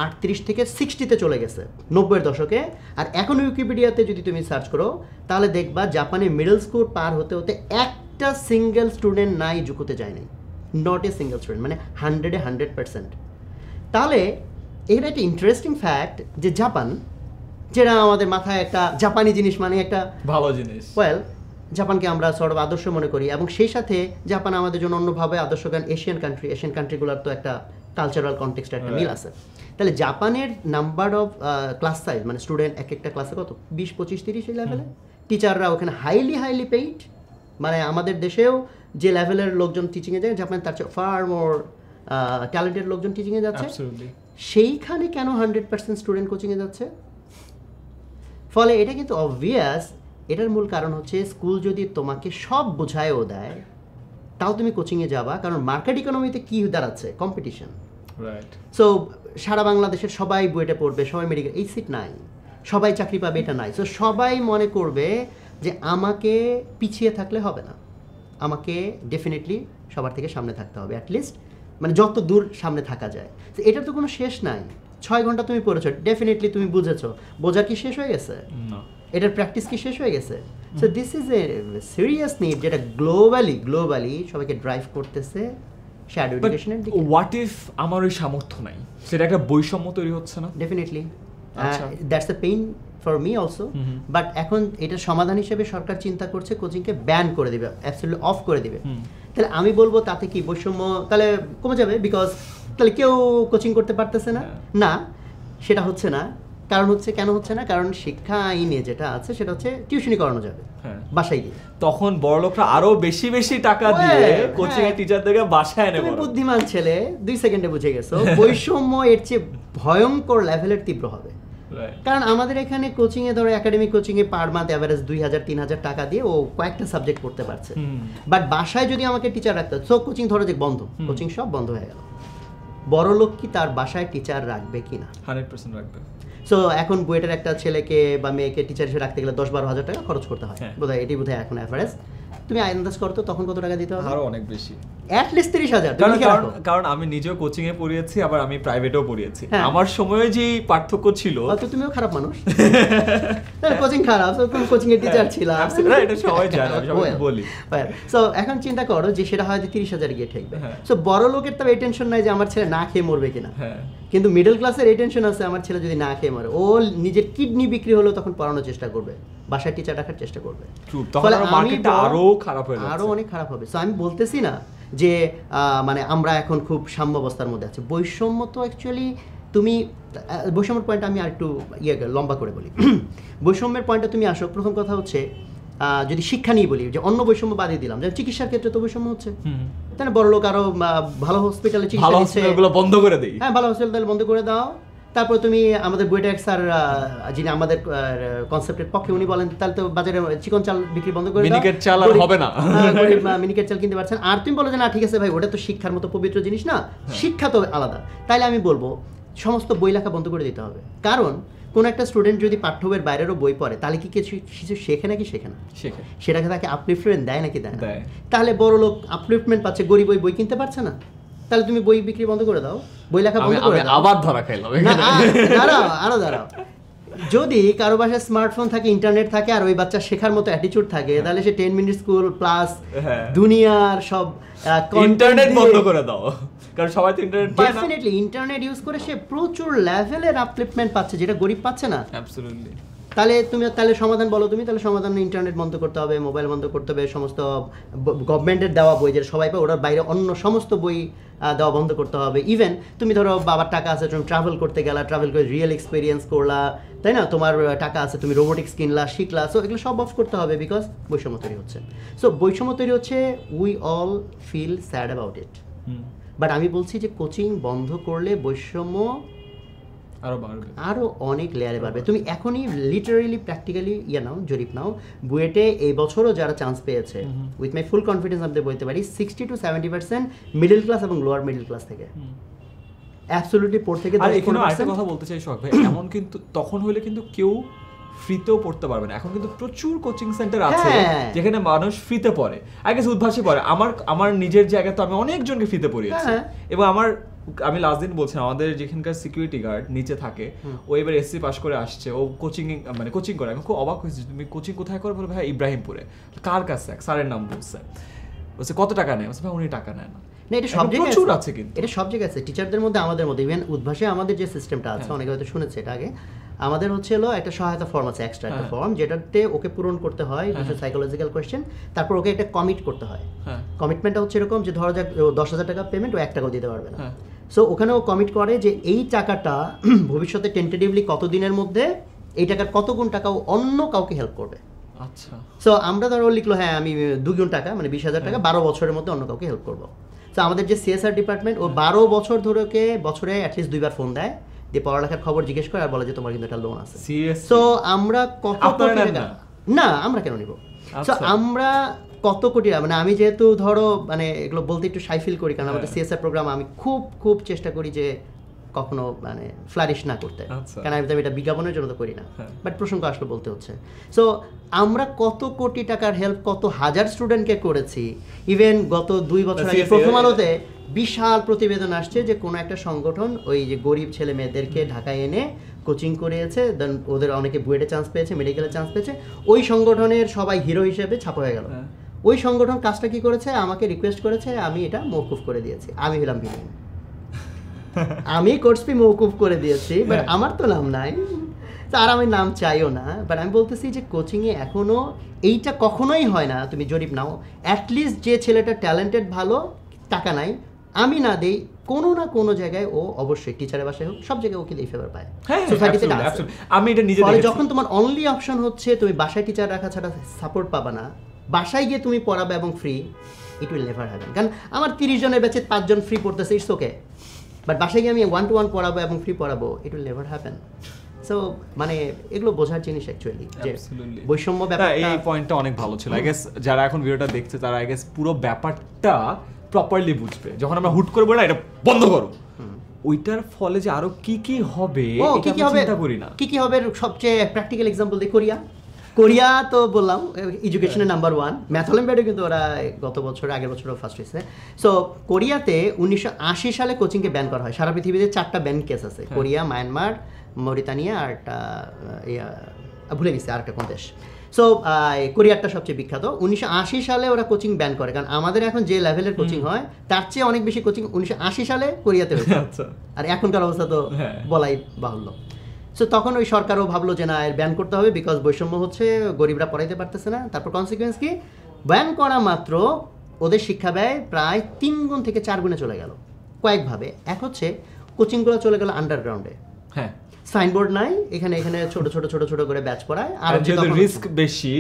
আটত্রিশ থেকে সিক্সটিতে চলে গেছে নব্বইয়ের দশকে আর এখন উইকিপিডিয়াতে যদি তুমি সার্চ করো তাহলে দেখবা জাপানে মিডল স্কুল পার হতে হতে একটা সিঙ্গেল স্টুডেন্ট নাই জুকুতে যায়নি নট মানে এ সিঙ্গেল স্টুডেন্ট মানে হান্ড্রেডে হান্ড্রেড পার্সেন্ট তাহলে এটা একটা ইন্টারেস্টিং ফ্যাক্ট যে জাপান যেটা আমাদের মাথায় একটা জাপানি জিনিস মানে একটা ভালো জিনিস ওয়েল জাপানকে আমরা সর্ব আদর্শ মনে করি এবং সেই সাথে জাপান আমাদের জন্য অন্যভাবে আদর্শ গান এশিয়ান কান্ট্রি এশিয়ান কান্ট্রিগুলোর তো একটা কালচারাল কন্টেক্সটা একটা মিল আছে তাহলে জাপানের নাম্বার অফ ক্লাস সাইজ মানে স্টুডেন্ট এক একটা ক্লাসে কত বিশ পঁচিশ তিরিশ এই লেভেলে টিচাররা ওখানে হাইলি হাইলি পেইড মানে আমাদের দেশেও যে লেভেলের লোকজন টিচিংয়ে যায় জাপানে তার চেয়ে ফার মোর ট্যালেন্টেড লোকজন টিচিংয়ে যাচ্ছে সেইখানে কেন হান্ড্রেড পার্সেন্ট স্টুডেন্ট কোচিংয়ে যাচ্ছে ফলে এটা কিন্তু অবভিয়াস এটার মূল কারণ হচ্ছে স্কুল যদি তোমাকে সব বোঝায়ও দেয় তাও তুমি কোচিংয়ে যাবা কারণ মার্কেট ইকোনমিতে কি দাঁড়াচ্ছে কম্পিটিশন সো সারা বাংলাদেশের সবাই বইটে পড়বে সবাই মেডিকেল এই সিট নাই সবাই চাকরি পাবে এটা নাই সো সবাই মনে করবে যে আমাকে পিছিয়ে থাকলে হবে না আমাকে ডেফিনেটলি সবার থেকে সামনে থাকতে হবে অ্যাটলিস্ট মানে যত দূর সামনে থাকা যায় এটা তো কোনো শেষ নাই ছয় ঘন্টা তুমি পড়েছো ডেফিনেটলি তুমি বুঝেছো বোঝার কি শেষ হয়ে গেছে এটার প্র্যাকটিস কি শেষ হয়ে গেছে so this is a serious need যেটা গ্লোবালি গ্লোবালি সবাইকে ড্রাইভ করতেছে হোয়াট ইফ আমার ওই সামর্থ্য নাই সেটা একটা বৈষম্য তৈরি হচ্ছে না definitely that's the pain for me also but এখন এটা সমাধান হিসেবে সরকার চিন্তা করছে কোচিংকে ব্যান করে দিবে অফ করে দিবে তাহলে আমি বলবো তাতে কি বৈষম্য তাহলে কমে যাবে বিকজ তাহলে কেউ কোচিং করতে পারতেছে না হ্যাঁ। না সেটা হচ্ছে না কারণ হচ্ছে কেন হচ্ছে না কারণ শিক্ষা আইনে যেটা আছে সেটা হচ্ছে টিউশনি করানো যাবে হ্যাঁ। বাসায় গিয়ে তখন বড় লোকরা আরো বেশি বেশি টাকা দিয়ে কোচিং এর টিচারদেরকে বাসায় এনে বুদ্ধিমান ছেলে দুই সেকেন্ডে বুঝে গেছো বৈষম্য এর চেয়ে ভয়ঙ্কর লেভেলের তীব্র হবে কারণ আমাদের এখানে কোচিং এ ধরো একাডেমিক কোচিং এ পার মান্থ এভারেজ দুই হাজার তিন হাজার টাকা দিয়ে ও কয়েকটা সাবজেক্ট পড়তে পারছে বাট বাসায় যদি আমাকে টিচার রাখতো কোচিং ধরো যে বন্ধ কোচিং সব বন্ধ হয়ে গেল বড়লোক কি তার বাসায় টিচার রাখবে কি না হান্ড্রেড পার্সেন্ট রাখবে সো এখন বুয়েটের একটা ছেলেকে বা মেয়েকে টিচার হিসেবে রাখতে গেলে দশ বারো হাজার টাকা খরচ করতে হয় হ্যাঁ। বোধ হয় এটি বোধ হয় এখন অ্যাভারেজ তুমি আন্দাজ করতো তখন কত টাকা দিতে হবে আরো অনেক বেশি অ্যাট তিরিশ হাজার কারণ আমি নিজেও কোচিং এ পড়িয়েছি আবার আমি প্রাইভেটেও পড়িয়েছি হ্যাঁ। আমার সময়ে যে পার্থক্য ছিল তো তুমিও খারাপ মানুষ কোচিং খারাপ তুমি কোচিং এর টিচার ছিল এটা সবাই জানে আমি বলি সো এখন চিন্তা করো যে সেটা হয়তো তিরিশ হাজার গিয়ে ঠেকবে সো হ্যাঁ। বড় লোকের তো এই টেনশন নাই যে আমার ছেলে না খেয়ে মরবে কিনা হ্যাঁ। কিন্তু মিডল ক্লাসের এই টেনশন আছে আমার ছেলে যদি না খেয়ে মরে ও নিজের কিডনি বিক্রি হলো তখন পড়ানোর চেষ্টা করবে বাসায় টিচার রাখার চেষ্টা করবে আরো খারাপ হয়ে আরো অনেক খারাপ হবে আমি বলতেছি না যে মানে আমরা এখন খুব সাম্য অবস্থার মধ্যে আছি বৈষম্য তো অ্যাকচুয়ালি তুমি বৈষম্যের পয়েন্ট আমি আর একটু ইয়ে লম্বা করে বলি বৈষম্যের পয়েন্টটা তুমি আসো প্রথম কথা হচ্ছে যদি শিক্ষা নিয়ে বলি যে অন্য বৈষম্য বাদে দিলাম যেমন চিকিৎসার ক্ষেত্রে তো বৈষম্য হচ্ছে তাহলে বড় লোক আরো ভালো হসপিটালে চিকিৎসা বন্ধ করে দিই হ্যাঁ ভালো হসপিটাল বন্ধ করে দাও তারপর তুমি আমাদের বুয়েটেক স্যার যিনি আমাদের কনসেপ্টের পক্ষে উনি বলেন তাহলে তো বাজারে চিকন চাল বিক্রি বন্ধ করে মিনিকেট চাল আর হবে না হ্যাঁ, মিনিকেট চাল কিনতে পারছেন আর তুমি বলো যে না ঠিক আছে ভাই ওটা তো শিক্ষার মতো পবিত্র জিনিস না হ্যাঁ। শিক্ষা তো আলাদা তাইলে আমি বলবো সমস্ত বই লেখা বন্ধ করে দিতে হবে কারণ কোন একটা স্টুডেন্ট যদি পাঠ্য বইয়ের বাইরেরও বই পড়ে তাহলে কি কিছু কিছু শেখে নাকি শেখে না শেখে সেটাকে তাকে আপলিফমেন্ট দেয় নাকি দেয় তাহলে বড় লোক আপলিফমেন্ট পাচ্ছে গরিব ওই বই কিনতে পারছে না তাহলে তুমি বই বিক্রি বন্ধ করে দাও বই লেখা বন্ধ করে দাও আবার ধরা খাইলাম দাঁড়াও আরো দাঁড়াও যদি কারো বাসায় স্মার্টফোন থাকে ইন্টারনেট থাকে আর ওই বাচ্চা শেখার মতো অ্যাটিটিউড থাকে হ্যাঁ। তাহলে সে টেন মিনিট স্কুল প্লাস দুনিয়ার সব ইন্টারনেট বন্ধ করে দাও কারণ সবাই তো ইন্টারনেট পায় না ডেফিনেটলি ইন্টারনেট ইউজ করে সে প্রচুর লেভেলের আপলিফমেন্ট পাচ্ছে যেটা গরিব পাচ্ছে না অ্যাবসলিউটলি তাহলে তুমি তাহলে সমাধান বলো তুমি তাহলে সমাধান ইন্টারনেট বন্ধ করতে হবে মোবাইল বন্ধ করতে হবে সমস্ত গভর্নমেন্টের দেওয়া বই যেটা সবাই পায় ওটার বাইরে অন্য সমস্ত বই দেওয়া বন্ধ করতে হবে ইভেন তুমি ধরো বাবার টাকা আছে তুমি ট্রাভেল করতে গেলা ট্রাভেল করে রিয়েল এক্সপিরিয়েন্স করলা তাই না তোমার টাকা আছে তুমি রোবোটিক্স কিনলা শিখলা সো এগুলো সব অফ করতে হবে বিকজ বৈষম্য তৈরি হচ্ছে সো বৈষম্য তৈরি হচ্ছে we all feel sad about it but আমি বলছি যে কোচিং বন্ধ করলে বৈষম্য আরো অনেক লেয়ারে বাড়বে তুমি এখনই লিটারেলি প্র্যাকটিক্যালি ইয়ে নাও জরিপ নাও বুয়েটে এই বছরও যারা চান্স পেয়েছে উইথ মাই ফুল কনফিডেন্স আমি বলতে পারি sixty two seventy percent middle class এবং লোয়ার মিডিল ক্লাস থেকে পড় থেকে এখানে আরেকটা কথা বলতে চাই শখ ভাই এমন কিন্তু তখন হলে কিন্তু কেউ ফ্রিতেও পড়তে পারবে না এখন কিন্তু প্রচুর কোচিং সেন্টার আছে হ্যাঁ। যেখানে মানুষ ফ্রিতে পড়ে আগে উদ্ভাসে পড়ে আমার আমার নিজের জায়গা তো আমি অনেকজনকে ফ্রিতে পড়িয়েছি হ্যাঁ। এবং আমার আমি লাস্ট দিন বলছিলাম আমাদের যেখানকার সিকিউরিটি গার্ড নিচে থাকে ও এবার এসসি পাস করে আসছে ও কোচিং মানে কোচিং করে আমি খুব অবাক হয়েছি তুমি কোচিং কোথায় করো বলে ভাই ইব্রাহিমপুরে কার কাছে এক স্যারের নাম বলছে বলছে কত টাকা নেয় বলছে ভাই উনি টাকা নেয় না না এটা সব জায়গায় আছে কিন্তু এটা সব জায়গায় আছে টিচারদের মধ্যে আমাদের মধ্যে ইভেন উদ্ভাসে আমাদের যে সিস্টেমটা আছে হ্যাঁ। অনেকে হয়তো শুনেছে এটা আগে আমাদের হচ্ছে হলো একটা সহায়তা ফর্ম আছে এক্সট্রা একটা ফর্ম হ্যাঁ। যেটাতে ওকে পূরণ করতে হয় কিছু সাইকোলজিক্যাল কোয়েশ্চেন তারপর ওকে একটা কমিট করতে হয় কমিটমেন্টটা হ্যাঁ। হচ্ছে এরকম যে ধরো যাক দশ হাজার টাকা পেমেন্ট ও এক টাকাও দিতে পারবে না সো ও কমিট করে যে এই টাকাটা ভবিষ্যতে টেন্টেটিভলি কতদিনের মধ্যে এই টাকার কত গুণ টাকা ও অন্য কাউকে হেল্প করবে আচ্ছা সো আমরা ধরো লিখলো হ্যাঁ আমি দুগুণ টাকা মানে বিশ হাজার টাকা হ্যাঁ। বারো বছরের মধ্যে অন্য কাউকে হেল্প করবো তো আমাদের যে সিএসআর ডিপার্টমেন্ট ও বারো বছর ধরে ওকে বছরে অ্যাটলিস্ট দুইবার ফোন দেয় দিয়ে পড়ালেখার খবর জিজ্ঞেস করে আর বলে যে তোমার কিন্তু একটা লোন আছে সো আমরা কত না আমরা কেন নিব সো আচ্ছা। আমরা কত কোটি মানে আমি যেহেতু ধরো মানে এগুলো বলতে একটু সাই ফিল করি কারণ আমাদের সিএসআর হ্যাঁ। প্রোগ্রাম আমি খুব খুব চেষ্টা করি যে কখনো মানে ফ্লারিশ না করতে আচ্ছা। কারণ আমি আমি এটা বিজ্ঞাপনের জন্য তো করি না বাট হ্যাঁ। প্রসঙ্গ আসলে বলতে হচ্ছে সো আমরা কত কোটি টাকার হেল্প কত হাজার স্টুডেন্টকে করেছি ইভেন গত দুই বছর আগে প্রথম আলোতে বিশাল প্রতিবেদন আসছে যে কোনো একটা সংগঠন ওই যে গরিব ছেলে মেয়েদেরকে ঢাকায় এনে কোচিং করিয়েছে দেন ওদের অনেকে বুয়েটে চান্স পেয়েছে মেডিকেলে চান্স পেয়েছে ওই সংগঠনের সবাই হিরো হিসেবে ছাপা হয়ে গেল হ্যাঁ। ওই সংগঠন কাজটা কি করেছে আমাকে রিকোয়েস্ট করেছে আমি এটা মৌকুফ করে দিয়েছি আমি হলাম বিরিয়ানি আমি কোর্স ফি মৌকুফ করে দিয়েছি বাট হ্যাঁ। আমার তো নাম নাই আর আমি নাম চাইও না বাট আমি বলতেছি যে কোচিংয়ে এখনও এইটা কখনোই হয় না তুমি জরিপ নাও অ্যাটলিস্ট যে ছেলেটা ট্যালেন্টেড ভালো টাকা নাই আমি না দেই কোনো না কোনো জায়গায় ও অবশ্যই টিচারের বাসায় হোক সব জায়গায় ওকে এই ফেভার পায় হ্যাঁ, হ্যাঁ, আমি এটা নিজে যখন তোমার অনলি অপশন হচ্ছে তুমি বাসায় টিচার রাখা ছাড়া সাপোর্ট পাবা না বাসায় গিয়ে তুমি পড়াবে এবং free it will never happen কারণ আমার তিরিশ জনের ব্যাচে পাঁচজন ফ্রি পড়তেছে ইটস ওকে বাট বাসায় গিয়ে আমি ওয়ান টু ওয়ান পড়াবো এবং ফ্রি পড়াবো it will never happen so মানে এগুলো বোঝার জিনিস অ্যাকচুয়ালি যে বৈষম্য ব্যাপারটা এই পয়েন্টটা অনেক ভালো ছিল আই গেস যারা এখন ভিডিওটা দেখছে তারা আই গেস পুরো ব্যাপারটা প্রপারলি বুঝবে যখন আমরা হুট করে বলি এটা বন্ধ করো ওইটার ফলে যে আরো কি কি হবে এটা চিন্তা করি না কি কি হবে সবচেয়ে প্র্যাকটিক্যাল এক্সাম্পল দিয়ে কোরিয়া তো বললাম এডুকেশনে নাম্বার ওয়ান ম্যাথ কিন্তু ওরা গত বছর আগের বছরও ফার্স্ট হয়েছে সো কোরিয়াতে উনিশশো সালে কোচিংকে ব্যান করা হয় সারা পৃথিবীতে চারটা ব্যান কেস আছে হ্যাঁ। কোরিয়া মায়ানমার মরিতানিয়া আর একটা ভুলে গেছে আর একটা কোন দেশ সো কোরিয়ারটা সবচেয়ে বিখ্যাত উনিশশো সালে ওরা কোচিং ব্যান করে কারণ আমাদের এখন যে লেভেলের কোচিং হয় তার চেয়ে অনেক বেশি কোচিং উনিশশো সালে কোরিয়াতে হয়েছে আচ্ছা। আর এখনকার অবস্থা তো হ্যাঁ। বলাই বাহুল্য সো তখন ওই সরকারও ভাবলো যে না এর ব্যান করতে হবে বিকজ বৈষম্য হচ্ছে গরিবরা পড়াইতে পারতেছে না তারপর কনসিকুয়েন্স কি ব্যান করা মাত্র ওদের শিক্ষা ব্যয় প্রায় তিন গুণ থেকে চার গুণে চলে গেল কয়েকভাবে এক হচ্ছে কোচিংগুলো চলে গেল আন্ডারগ্রাউন্ডে হ্যাঁ সাইনবোর্ড নাই এখানে এখানে ছোট ছোট ছোট ছোট করে ব্যাচ পড়ায় আর রিস্ক বেশি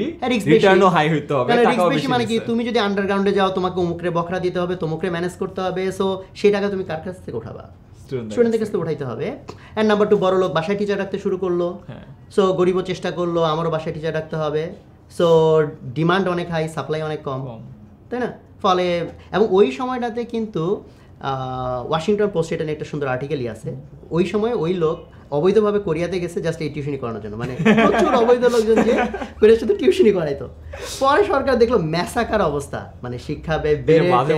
রিটার্নও হ্যাঁ, হাই হইতে হবে রিস্ক বেশি মানে কি তুমি যদি আন্ডারগ্রাউন্ডে যাও তোমাকে অমুকরে বকরা দিতে হবে তোমুকরে ম্যানেজ করতে হবে সো সেই টাকা তুমি কার কাছ থেকে উঠাবা স্টুডেন্টদের কাছে উঠাইতে হবে অ্যান্ড নাম্বার টু বড় লোক বাসায় টিচার রাখতে শুরু করলো সো হ্যাঁ। গরিবও চেষ্টা করলো আমারও বাসায় টিচার রাখতে হবে সো ডিমান্ড অনেক হাই সাপ্লাই অনেক কম তাই না ফলে এবং ওই সময়টাতে কিন্তু ওয়াশিংটন পোস্ট একটা সুন্দর আর্টিকেলই আছে ওই সময় ওই লোক অবৈধভাবে কোরিয়াতে গেছে জাস্ট এই টিউশনি করানোর জন্য মানে প্রচুর অবৈধ লোকজন যে করে শুধু টিউশনি করাইতো পরে সরকার দেখলো ম্যাসাকার অবস্থা মানে শিক্ষা আমাদের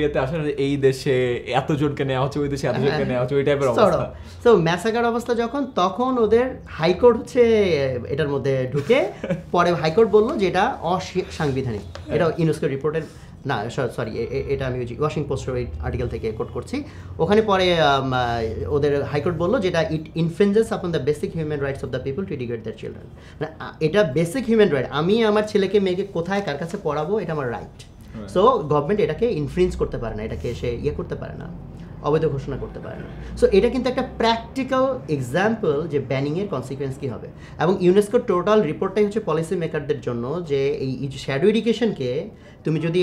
ইয়েতে আসলে এই দেশে এতজনকে নেওয়া হচ্ছে ওই দেশে এতজনকে নেওয়া হচ্ছে ওই টাইপের অবস্থা তো মেসাকার অবস্থা যখন তখন ওদের হাইকোর্ট হচ্ছে এটার মধ্যে ঢুকে পরে হাইকোর্ট বললো যে এটা অসাংবিধানিক এটা ইউনেস্কো রিপোর্টের না সরি এটা আমি ওয়াশিং পোস্টের ওই আর্টিকেল থেকে কোট করছি ওখানে পরে um, ওদের হাইকোর্ট বললো যেটা it influences upon the basic human rights of the people to degrade their children এটা বেসিক হিউম্যান রাইট আমি আমার ছেলেকে মেয়েকে কোথায় কার কাছে পড়াবো এটা আমার রাইট সো গভর্নমেন্ট এটাকে ইনফ্লুয়েন্স করতে পারে না এটাকে সে ইয়ে করতে পারে না অবৈধ ঘোষণা করতে পারে না সো এটা কিন্তু একটা প্র্যাকটিক্যাল এক্সাম্পল যে ব্যানিংয়ের কনসিকুয়েন্স কী হবে এবং ইউনেস্কোর টোটাল রিপোর্টটাই হচ্ছে পলিসি মেকারদের জন্য যে এই শ্যাডো এডুকেশনকে তুমি যদি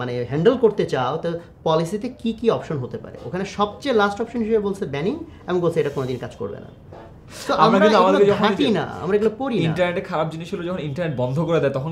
মানে হ্যান্ডেল করতে চাও তো পলিসিতে কি কি অপশন হতে পারে ওখানে সবচেয়ে লাস্ট অপশন হিসেবে বলছে ব্যানিং এবং বলছে এটা কোনোদিন কাজ করবে না বলি এখন তারা তাও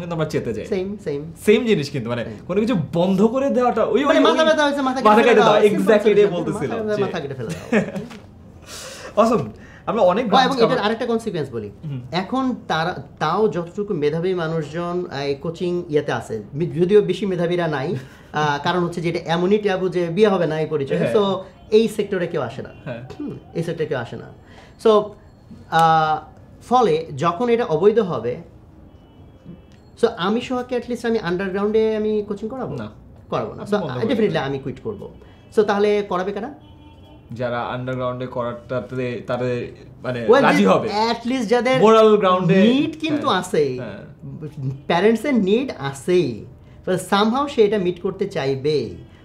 যতটুকু মেধাবী মানুষজন কোচিং ইয়েতে আছে যদিও বেশি মেধাবীরা নাই কারণ হচ্ছে যেটা এমনই ট্যাবু যে বিয়ে হবে না এই পরিচয় তো হ্যাঁ। এই সেক্টরে কেউ আসে না হ্যাঁ। এই সেক্টরে কেউ আসে না সো ফলে যখন এটা অবৈধ হবে সো আমি সোহাকে অ্যাটলিস্ট আমি আন্ডারগ্রাউন্ডে আমি কোচিং করাবো না করাবো না ডেফিনেটলি আমি কুইট করবো সো তাহলে করাবে কারা যারা আন্ডারগ্রাউন্ডে করাটাতে তাদের মানে রাজি হবে যাদের মোরাল গ্রাউন্ডে নিড কিন্তু আছে প্যারেন্টসের নিড আছেই ফলে হ্যাঁ। সামহাও সে এটা মিট করতে চাইবে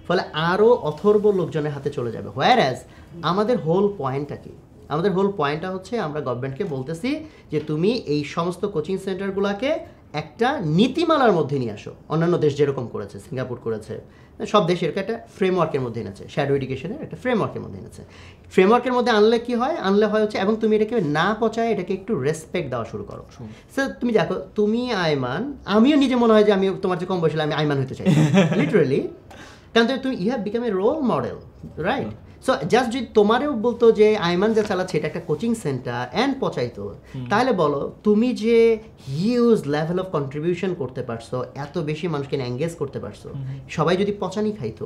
ফলে আরও অথর্ব লোকজনের হাতে চলে যাবে হোয়ার অ্যাজ আমাদের হোল পয়েন্টটা কি আমাদের হোল পয়েন্টটা হচ্ছে আমরা গভর্নমেন্টকে বলতেছি যে তুমি এই সমস্ত কোচিং সেন্টারগুলোকে একটা নীতিমালার মধ্যে নিয়ে আসো অন্যান্য দেশ যেরকম করেছে সিঙ্গাপুর করেছে সব দেশ এরকম একটা ফ্রেমওয়ার্কের মধ্যে এনেছে শ্যাডো এডুকেশনের একটা ফ্রেমওয়ার্কের মধ্যে এনেছে ফ্রেমওয়ার্কের মধ্যে আনলে কি হয় আনলে হয় হচ্ছে এবং তুমি এটাকে না পচায় এটাকে একটু রেসপেক্ট দেওয়া শুরু করো স্যার তুমি দেখো তুমি আয়মান আমিও নিজে মনে হয় যে আমি তোমার যে কম বয়সে আমি আয়মান হতে চাই লিটারেলি কারণ তুমি you have become a role model right so just যদি তোমারও বলতো যে আইমান যে চালাচ্ছে এটা একটা কোচিং সেন্টার অ্যান্ড পচাইতো তাহলে বলো তুমি যে হিউজ লেভেল অফ কন্ট্রিবিউশন করতে পারছো এত বেশি মানুষকে এঙ্গেজ করতে পারছো সবাই যদি পচানি খাইতো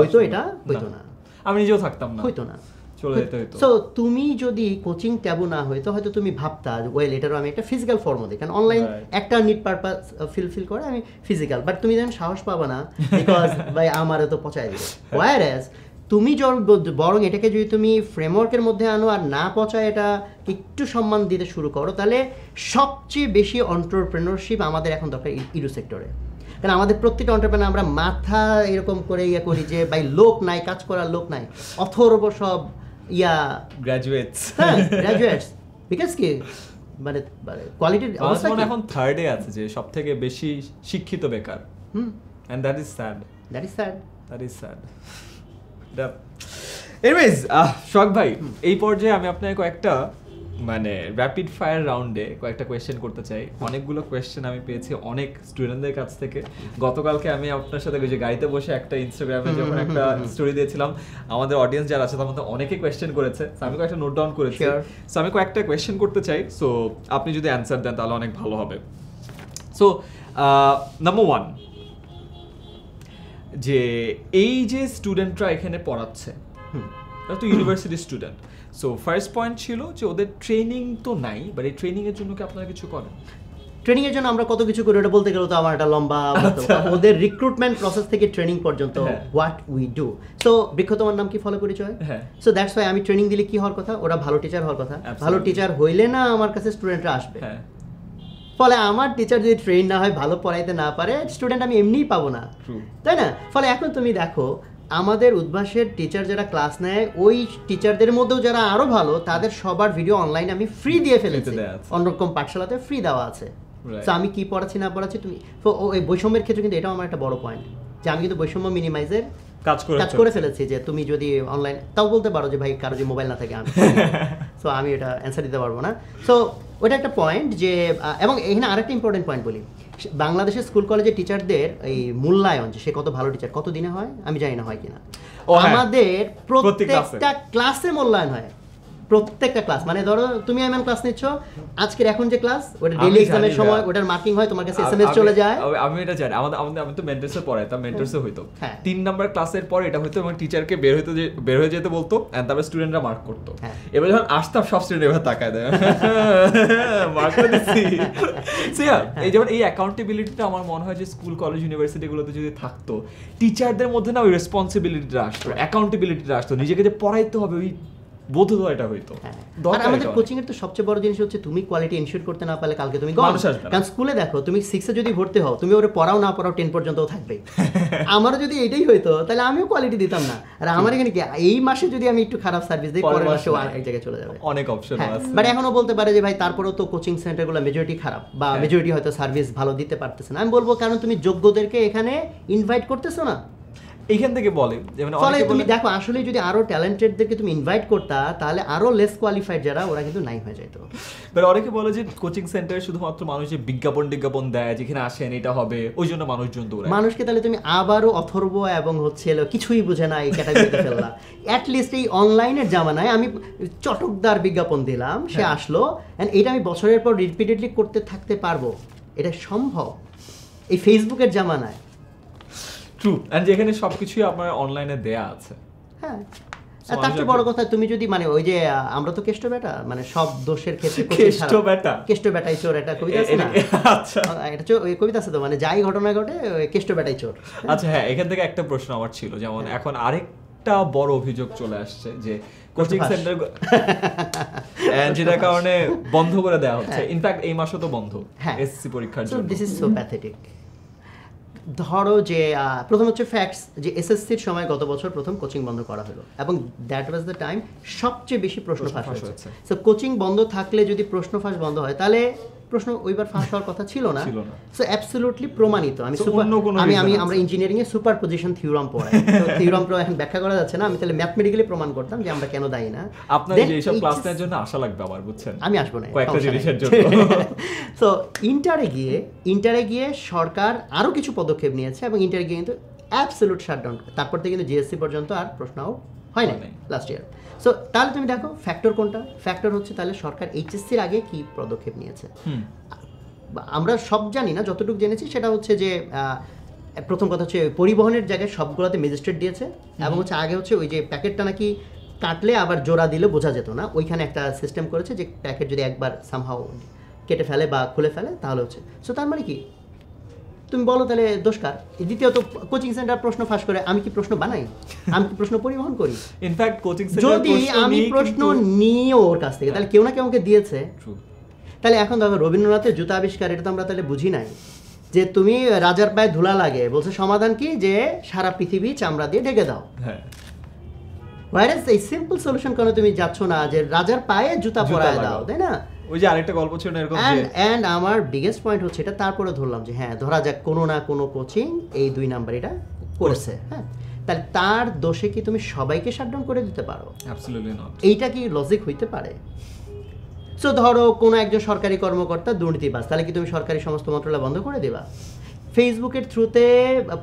হইতো এটা হইতো না আমি নিজেও থাকতাম না হইতো না সো তুমি যদি কোচিং ট্যাবু না হইতো হয়তো তুমি ভাবতা ওয়েল এটারও আমি একটা ফিজিক্যাল ফর্ম দিই কারণ অনলাইন একটা নিট পারপাস ফিল ফিল করে আমি ফিজিক্যাল বাট তুমি যেন সাহস পাবা না বিকজ ভাই আমার তো পচাই দিবে ওয়ার অ্যাজ তুমি বরং এটাকে যদি তুমি ফ্রেমওয়ার্কের মধ্যে আনো আর না পচায় এটা একটু সম্মান দিতে শুরু করো তাহলে সবচেয়ে বেশি অন্টারপ্রেনারশিপ আমাদের এখন দরকার ইরো সেক্টরে কারণ আমাদের প্রত্যেকটা অন্টারপ্রেনার আমরা মাথা এরকম করে ইয়ে করি যে ভাই লোক নাই কাজ করার লোক নাই অথর্ব সব ইয়া গ্রাজুয়েটস হ্যাঁ গ্রাজুয়েটস বিকজ কি মানে কোয়ালিটির মানে অবস্থা এখন থার্ডে আছে যে সব থেকে বেশি শিক্ষিত বেকার hmm and that is sad that is sad that is sad anyways শখ ভাই এই পর্যায়ে আমি আপনাকে কয়েকটা মানে র্যাপিড ফায়ার রাউন্ডে কয়েকটা কোয়েশ্চেন করতে চাই অনেকগুলো কোয়েশ্চেন আমি পেয়েছি অনেক স্টুডেন্টদের কাছ থেকে গতকালকে আমি আপনার সাথে যে গাড়িতে বসে একটা ইনস্টাগ্রামে যখন একটা স্টোরি দিয়েছিলাম আমাদের অডিয়েন্স যারা আছে তার মধ্যে অনেকে কোয়েশ্চেন করেছে আমি কয়েকটা নোট ডাউন করেছি সো আমি কয়েকটা কোয়েশ্চেন করতে চাই সো আপনি যদি অ্যান্সার দেন তাহলে অনেক ভালো হবে সো নাম্বার ওয়ান যে এই যে স্টুডেন্টরা এখানে পড়াচ্ছে তারা তো university student so first point ছিল যে ওদের ট্রেনিং তো নাই বাট এই ট্রেনিংয়ের জন্য কি আপনারা কিছু করেন ট্রেনিং এর জন্য আমরা কত কিছু করি ওটা বলতে গেলে তো আমার একটা লম্বা আচ্ছা। ওদের রিক্রুটমেন্ট প্রসেস থেকে ট্রেনিং পর্যন্ত হোয়াট উই ডু সো বৃক্ষ তোমার নাম কি ফলো পরিচয় সো দ্যাটস ওয়াই আমি ট্রেনিং দিলে কি হওয়ার কথা ওরা ভালো টিচার হওয়ার কথা ভালো টিচার হইলে না আমার কাছে স্টুডেন্টরা আসবে হ্যাঁ। ফলে আমার টিচার যদি ট্রেন না হয় ভালো পড়াইতে না পারে স্টুডেন্ট আমি এমনিই পাবো না তাই না ফলে এখন তুমি দেখো আমাদের উদ্ভাসের টিচার যারা ক্লাস নেয় ওই টিচারদের মধ্যেও যারা আরো ভালো তাদের সবার ভিডিও অনলাইনে আমি ফ্রি দিয়ে ফেলেছি অন্যরকম পাঠশালাতে ফ্রি দেওয়া আছে তো আমি কি পড়াচ্ছি না পড়াচ্ছি তুমি ওই বৈষম্যের ক্ষেত্রে কিন্তু এটাও আমার একটা বড় পয়েন্ট যে আমি কিন্তু বৈষম্য মিনিমাইজের কাজ করে ফেলেছি যে তুমি যদি অনলাইন তাও বলতে পারো যে ভাই কারো যে মোবাইল না থাকে আমি সো আমি এটা অ্যান্সার দিতে পারবো না সো ওটা একটা পয়েন্ট যে এবং এখানে আরেকটা ইম্পর্টেন্ট পয়েন্ট বলি বাংলাদেশের স্কুল কলেজের টিচারদের এই মূল্যায়ন যে সে কত ভালো টিচার কত দিনে হয় আমি জানি না হয় কিনা হ্যাঁ, আমাদের প্রত্যেকটা ক্লাসে মূল্যায়ন হয় প্রত্যেকটা ক্লাস মানে ধরো তুমি এমন ক্লাস নিচ্ছ আজকের এখন যে ক্লাস ওটা ডেইলি এক্সামের সময় ওটার মার্কিং হয় তোমার কাছে এসএমএস চলে যায় আমি এটা জানি আমাদের আমাদের আমি তো মেন্টরসে পড়াই তা মেন্টরসে হইতো হ্যাঁ। তিন নাম্বার ক্লাসের পরে এটা হইতো এবং টিচারকে বের হইতো যে বের হয়ে যেতে বলতো এন্ড তারপরে স্টুডেন্টরা মার্ক করতো হ্যাঁ। এবার যখন আসতাম সব স্টুডেন্ট এবার তাকায় দেয় মার্ক করে দিচ্ছি এই যেমন এই অ্যাকাউন্টেবিলিটিটা আমার মনে হয় যে স্কুল কলেজ ইউনিভার্সিটিগুলোতে যদি থাকতো টিচারদের মধ্যে না ওই রেসপন্সিবিলিটিটা আসতো অ্যাকাউন্টেবিলিটিটা আসতো নিজেকে যে পড়াইতে হবে ওই হইতো হ্যাঁ। আর আমাদের কোচিং এর তো সবচেয়ে বড় জিনিস হচ্ছে তুমি কোয়ালিটি এনশিওর করতে না পারলে কালকে তুমি কারণ স্কুলে দেখো তুমি সিক্সে যদি ভর্তি হও তুমি ওরে পড়াও না পড়াও টেন পর্যন্ত থাকবে আমার যদি এটাই হইতো তাহলে আমিও কোয়ালিটি দিতাম না আর আমার এখানে কি এই মাসে যদি আমি একটু খারাপ সার্ভিস দিই পরের মাসে এক জায়গায় চলে যাবে অনেক অপশন হ্যাঁ, আছে বাট এখনো বলতে পারে যে ভাই তারপরেও তো কোচিং গুলো মেজরিটি খারাপ বা মেজরিটি হ্যাঁ। হয়তো সার্ভিস ভালো দিতে পারতেছে না আমি বলবো কারণ তুমি যোগ্যদেরকে এখানে ইনভাইট করতেছো না এইখান থেকে বলে মানে তুমি দেখো আসলে যদি আরো ট্যালেন্টেডদেরকে তুমি ইনভাইট করতা তাহলে আরো লেস কোয়ালিফাইড যারা ওরা কিন্তু নাই হয়ে যেত মানে বাট অনেকে বলে যে কোচিং সেন্টারে শুধুমাত্র মানুষ যে বিজ্ঞাপন বিজ্ঞাপন দেয় যেখানে আসেন এটা হবে ওই জন্য মানুষজন দৌড়ায় মানুষকে তাহলে তুমি আবারও অথর্ব এবং হচ্ছে কিছুই বুঝে না এই ক্যাটাগরিতে ফেললা অ্যাটলিস্ট এই অনলাইনের জামানায় আমি চটকদার বিজ্ঞাপন দিলাম সে হ্যাঁ। আসলো অ্যান্ড এটা আমি বছরের পর রিপিটেডলি করতে থাকতে পারবো এটা সম্ভব এই ফেসবুকের জামানায় ট্রু এন্ড এখানে সবকিছুই অনলাইনে দেয়া আছে হ্যাঁ তার চেয়ে বড় কথা তুমি যদি মানে ওই যে আমরা তো কেষ্ট বেটা মানে সব দোষের ক্ষেত্রে কেষ্ট বেটা কেষ্ট বেটাই চোর একটা কবিতা আছে না আচ্ছা এটা ওই কবিতা আছে তো মানে যাই ঘটনা ঘটে কেষ্ট বেটাই চোর আচ্ছা হ্যাঁ এখান থেকে একটা প্রশ্ন আমার ছিল যেমন হ্যাঁ। এখন আরেক একটা বড় অভিযোগ চলে আসছে যে কোচিং সেন্টার যেটার কারণে বন্ধ করে দেওয়া হচ্ছে ইনফ্যাক্ট এই মাসও তো বন্ধ এসসি হ্যাঁ। পরীক্ষার জন্য দিস ইজ সো প্যাথেটিক ধরো যে প্রথম হচ্ছে ফ্যাক্টস যে এসএসসির সময় গত বছর প্রথম কোচিং বন্ধ করা হলো এবং দ্যাট ওয়াজ দ্য টাইম সবচেয়ে বেশি প্রশ্ন ফাঁস হয়েছে কোচিং বন্ধ থাকলে যদি প্রশ্ন ফাঁস বন্ধ হয় তাহলে প্রশ্ন ওইবার ফাঁস হওয়ার কথা ছিল না সো অ্যাবসলিউটলি প্রমাণিত আমি সুপার আমি আমি আমরা ইঞ্জিনিয়ারিং এ সুপার পজিশন থিওরাম পড়াই তো থিওরাম পড়া এখন ব্যাখ্যা করা যাচ্ছে না আমি তাহলে ম্যাথমেটিক্যালি প্রমাণ করতাম যে আমরা কেন দায়ী না আপনার এই সব ক্লাস নেওয়ার জন্য আশা লাগবে আবার বুঝছেন আমি আসব না কয়েকটা জিনিসের জন্য সো ইন্টারে গিয়ে ইন্টারে গিয়ে সরকার আরো কিছু পদক্ষেপ নিয়েছে এবং ইন্টারে গিয়ে কিন্তু অ্যাবসলিউট শাটডাউন তারপর থেকে কিন্তু জিএসসি পর্যন্ত আর প্রশ্ন হয় না লাস্ট ইয়ার সো তাহলে তুমি দেখো ফ্যাক্টর কোনটা ফ্যাক্টর হচ্ছে তাহলে সরকার এইচএসসির আগে কি পদক্ষেপ নিয়েছে আমরা সব জানি না যতটুকু জেনেছি সেটা হচ্ছে যে প্রথম কথা হচ্ছে পরিবহনের জায়গায় সবগুলোতে ম্যাজিস্ট্রেট দিয়েছে এবং হচ্ছে আগে হচ্ছে ওই যে প্যাকেটটা নাকি কাটলে আবার জোড়া দিলে বোঝা যেত না ওইখানে একটা সিস্টেম করেছে যে প্যাকেট যদি একবার সামহাও কেটে ফেলে বা খুলে ফেলে তাহলে হচ্ছে সো তার মানে কি তুমি বলো তাহলে দোষকার দ্বিতীয়ত কোচিং সেন্টার প্রশ্ন ফাঁস করে আমি কি প্রশ্ন বানাই আমি কি প্রশ্ন পরিবহন করি ইনফ্যাক্ট কোচিং যদি আমি প্রশ্ন নিই ওর কাছ থেকে তাহলে কেউ না কেউ আমাকে দিয়েছে তাহলে এখন দেখো রবীন্দ্রনাথের জুতা আবিষ্কার এটা তো আমরা তাহলে বুঝি নাই যে তুমি রাজার পায়ে ধুলা লাগে বলছে সমাধান কি যে সারা পৃথিবী চামড়া দিয়ে ঢেকে দাও হ্যাঁ ওয়ারেস এই সিম্পল সলিউশন কেন তুমি যাচ্ছ না যে রাজার পায়ে জুতা পরায় দাও তাই না ওই যে আরেকটা গল্প ছিল এরকম এন্ড আমার বিগেস্ট পয়েন্ট হচ্ছে এটা তারপরে ধরলাম যে হ্যাঁ ধরা যাক কোনো না কোনো কোচিং এই দুই নাম্বার এটা করেছে হ্যাঁ তাহলে তার দোষে কি তুমি সবাইকে শাটডাউন করে দিতে পারো এইটা কি লজিক হইতে পারে সো ধরো কোনো একজন সরকারি কর্মকর্তা দুর্নীতিবাজ তাহলে কি তুমি সরকারি সমস্ত মন্ত্রণালয় বন্ধ করে দেবা ফেসবুকের থ্রুতে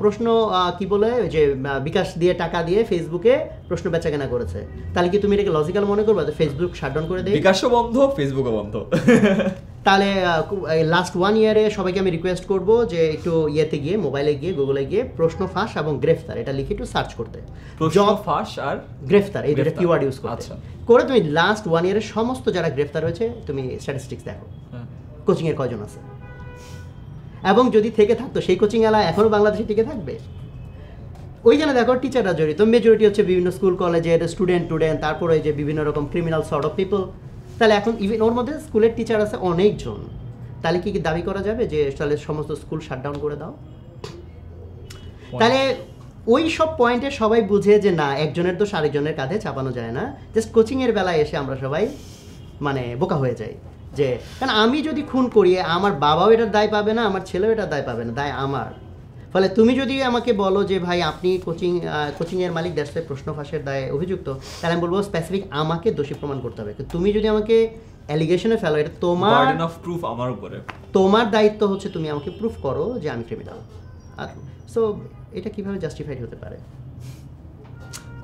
প্রশ্ন কি বলে যে বিকাশ দিয়ে টাকা দিয়ে ফেসবুকে প্রশ্ন বেচাকেনা করেছে তাহলে কি তুমি এটাকে লজিক্যাল মনে করবে ফেসবুক শাটডাউন করে দেয় বিকাশও বন্ধ ফেসবুকও বন্ধ তাহলে লাস্ট ওয়ান ইয়ারে সবাইকে আমি রিকোয়েস্ট করব যে একটু ইয়েতে গিয়ে মোবাইলে গিয়ে গুগলে গিয়ে প্রশ্ন ফাঁস এবং গ্রেফতার এটা লিখে একটু সার্চ করতে জব ফাঁস আর গ্রেফতার এই দুটো কিওয়ার্ড ইউজ করতে আচ্ছা। করে তুমি লাস্ট ওয়ান ইয়ারে সমস্ত যারা গ্রেফতার হয়েছে তুমি স্ট্যাটিস্টিক্স দেখো কোচিংয়ের হ্যাঁ। কজন আছে এবং যদি থেকে থাকতো সেই কোচিং এলাকা এখনও বাংলাদেশে টিকে থাকবে ওই জন্য দেখো টিচাররা জড়িত মেজরিটি হচ্ছে বিভিন্ন স্কুল কলেজের স্টুডেন্ট টুডেন্ট তারপরে যে বিভিন্ন রকম ক্রিমিনাল সর্ট অফ পিপল তাহলে এখন ইভেন ওর মধ্যে স্কুলের টিচার আছে অনেকজন তাহলে কি কি দাবি করা যাবে যে তাহলে সমস্ত স্কুল শাটডাউন করে দাও তাহলে ওই সব পয়েন্টে সবাই বুঝে যে না একজনের তো আরেকজনের কাঁধে চাপানো যায় না জাস্ট কোচিংয়ের বেলায় এসে আমরা সবাই মানে বোকা হয়ে যাই যে কারণ আমি যদি খুন করি আমার বাবাও এটার দায় পাবে না আমার ছেলেও এটার দায় পাবে না দায় আমার ফলে তুমি যদি আমাকে বলো যে ভাই আপনি কোচিং কোচিংয়ের মালিক দ্যাটস প্রশ্ন ফাঁসের দায়ে অভিযুক্ত তাহলে আমি বলবো স্পেসিফিক আমাকে দোষী প্রমাণ করতে হবে তুমি যদি আমাকে অ্যালিগেশনে ফেলো এটা তোমার অফ প্রুফ আমার উপরে তোমার দায়িত্ব হচ্ছে তুমি আমাকে প্রুফ করো যে আমি ক্রিমিনাল আর সো এটা কিভাবে জাস্টিফাইড হতে পারে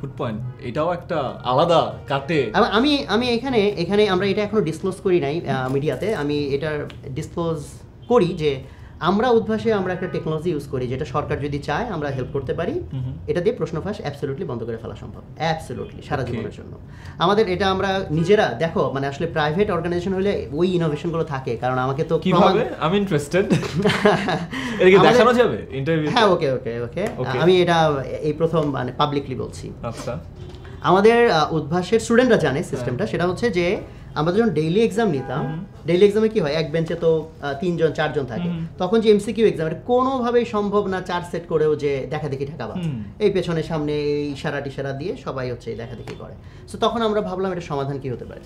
গুড পয়েন্ট এটাও একটা আলাদা কাটে আমি আমি এখানে এখানে আমরা এটা এখনো ডিসক্লোজ করি নাই মিডিয়াতে আমি এটার ডিসক্লোজ করি যে আমরা উদ্ভাসে আমরা একটা টেকনোলজি ইউজ করি যেটা সরকার যদি চায় আমরা হেল্প করতে পারি এটা দিয়ে প্রশ্ন ফাঁস অ্যাবসোলুটলি বন্ধ করে ফেলা সম্ভব অ্যাবসোলুটলি সারা জীবনের জন্য আমাদের এটা আমরা নিজেরা দেখো মানে আসলে প্রাইভেট অর্গানাইজেশন হলে ওই ইনোভেশনগুলো থাকে কারণ আমাকে তো কিভাবে আমি ইন্টারেস্টেড কি দেখানো যাবে ইন্টারভিউ হ্যাঁ ওকে ওকে ওকে আমি এটা এই প্রথম মানে পাবলিকলি বলছি আচ্ছা আমাদের উদ্ভাসের স্টুডেন্টরা জানে সিস্টেমটা হ্যাঁ। সেটা হচ্ছে যে আমরা যখন ডেইলি এক্সাম নিতাম ডেইলি এক্সামে কি হয় এক বেঞ্চে তো তিনজন চারজন থাকে তখন যে এমসিকিউ এক্সাম এটা কোনোভাবেই সম্ভব না চার সেট করেও যে দেখা দেখি ঢাকা এই পেছনে সামনে এই ইশারা টিশারা দিয়ে সবাই হচ্ছে দেখা দেখি করে সো তখন আমরা ভাবলাম এটা সমাধান কি হতে পারে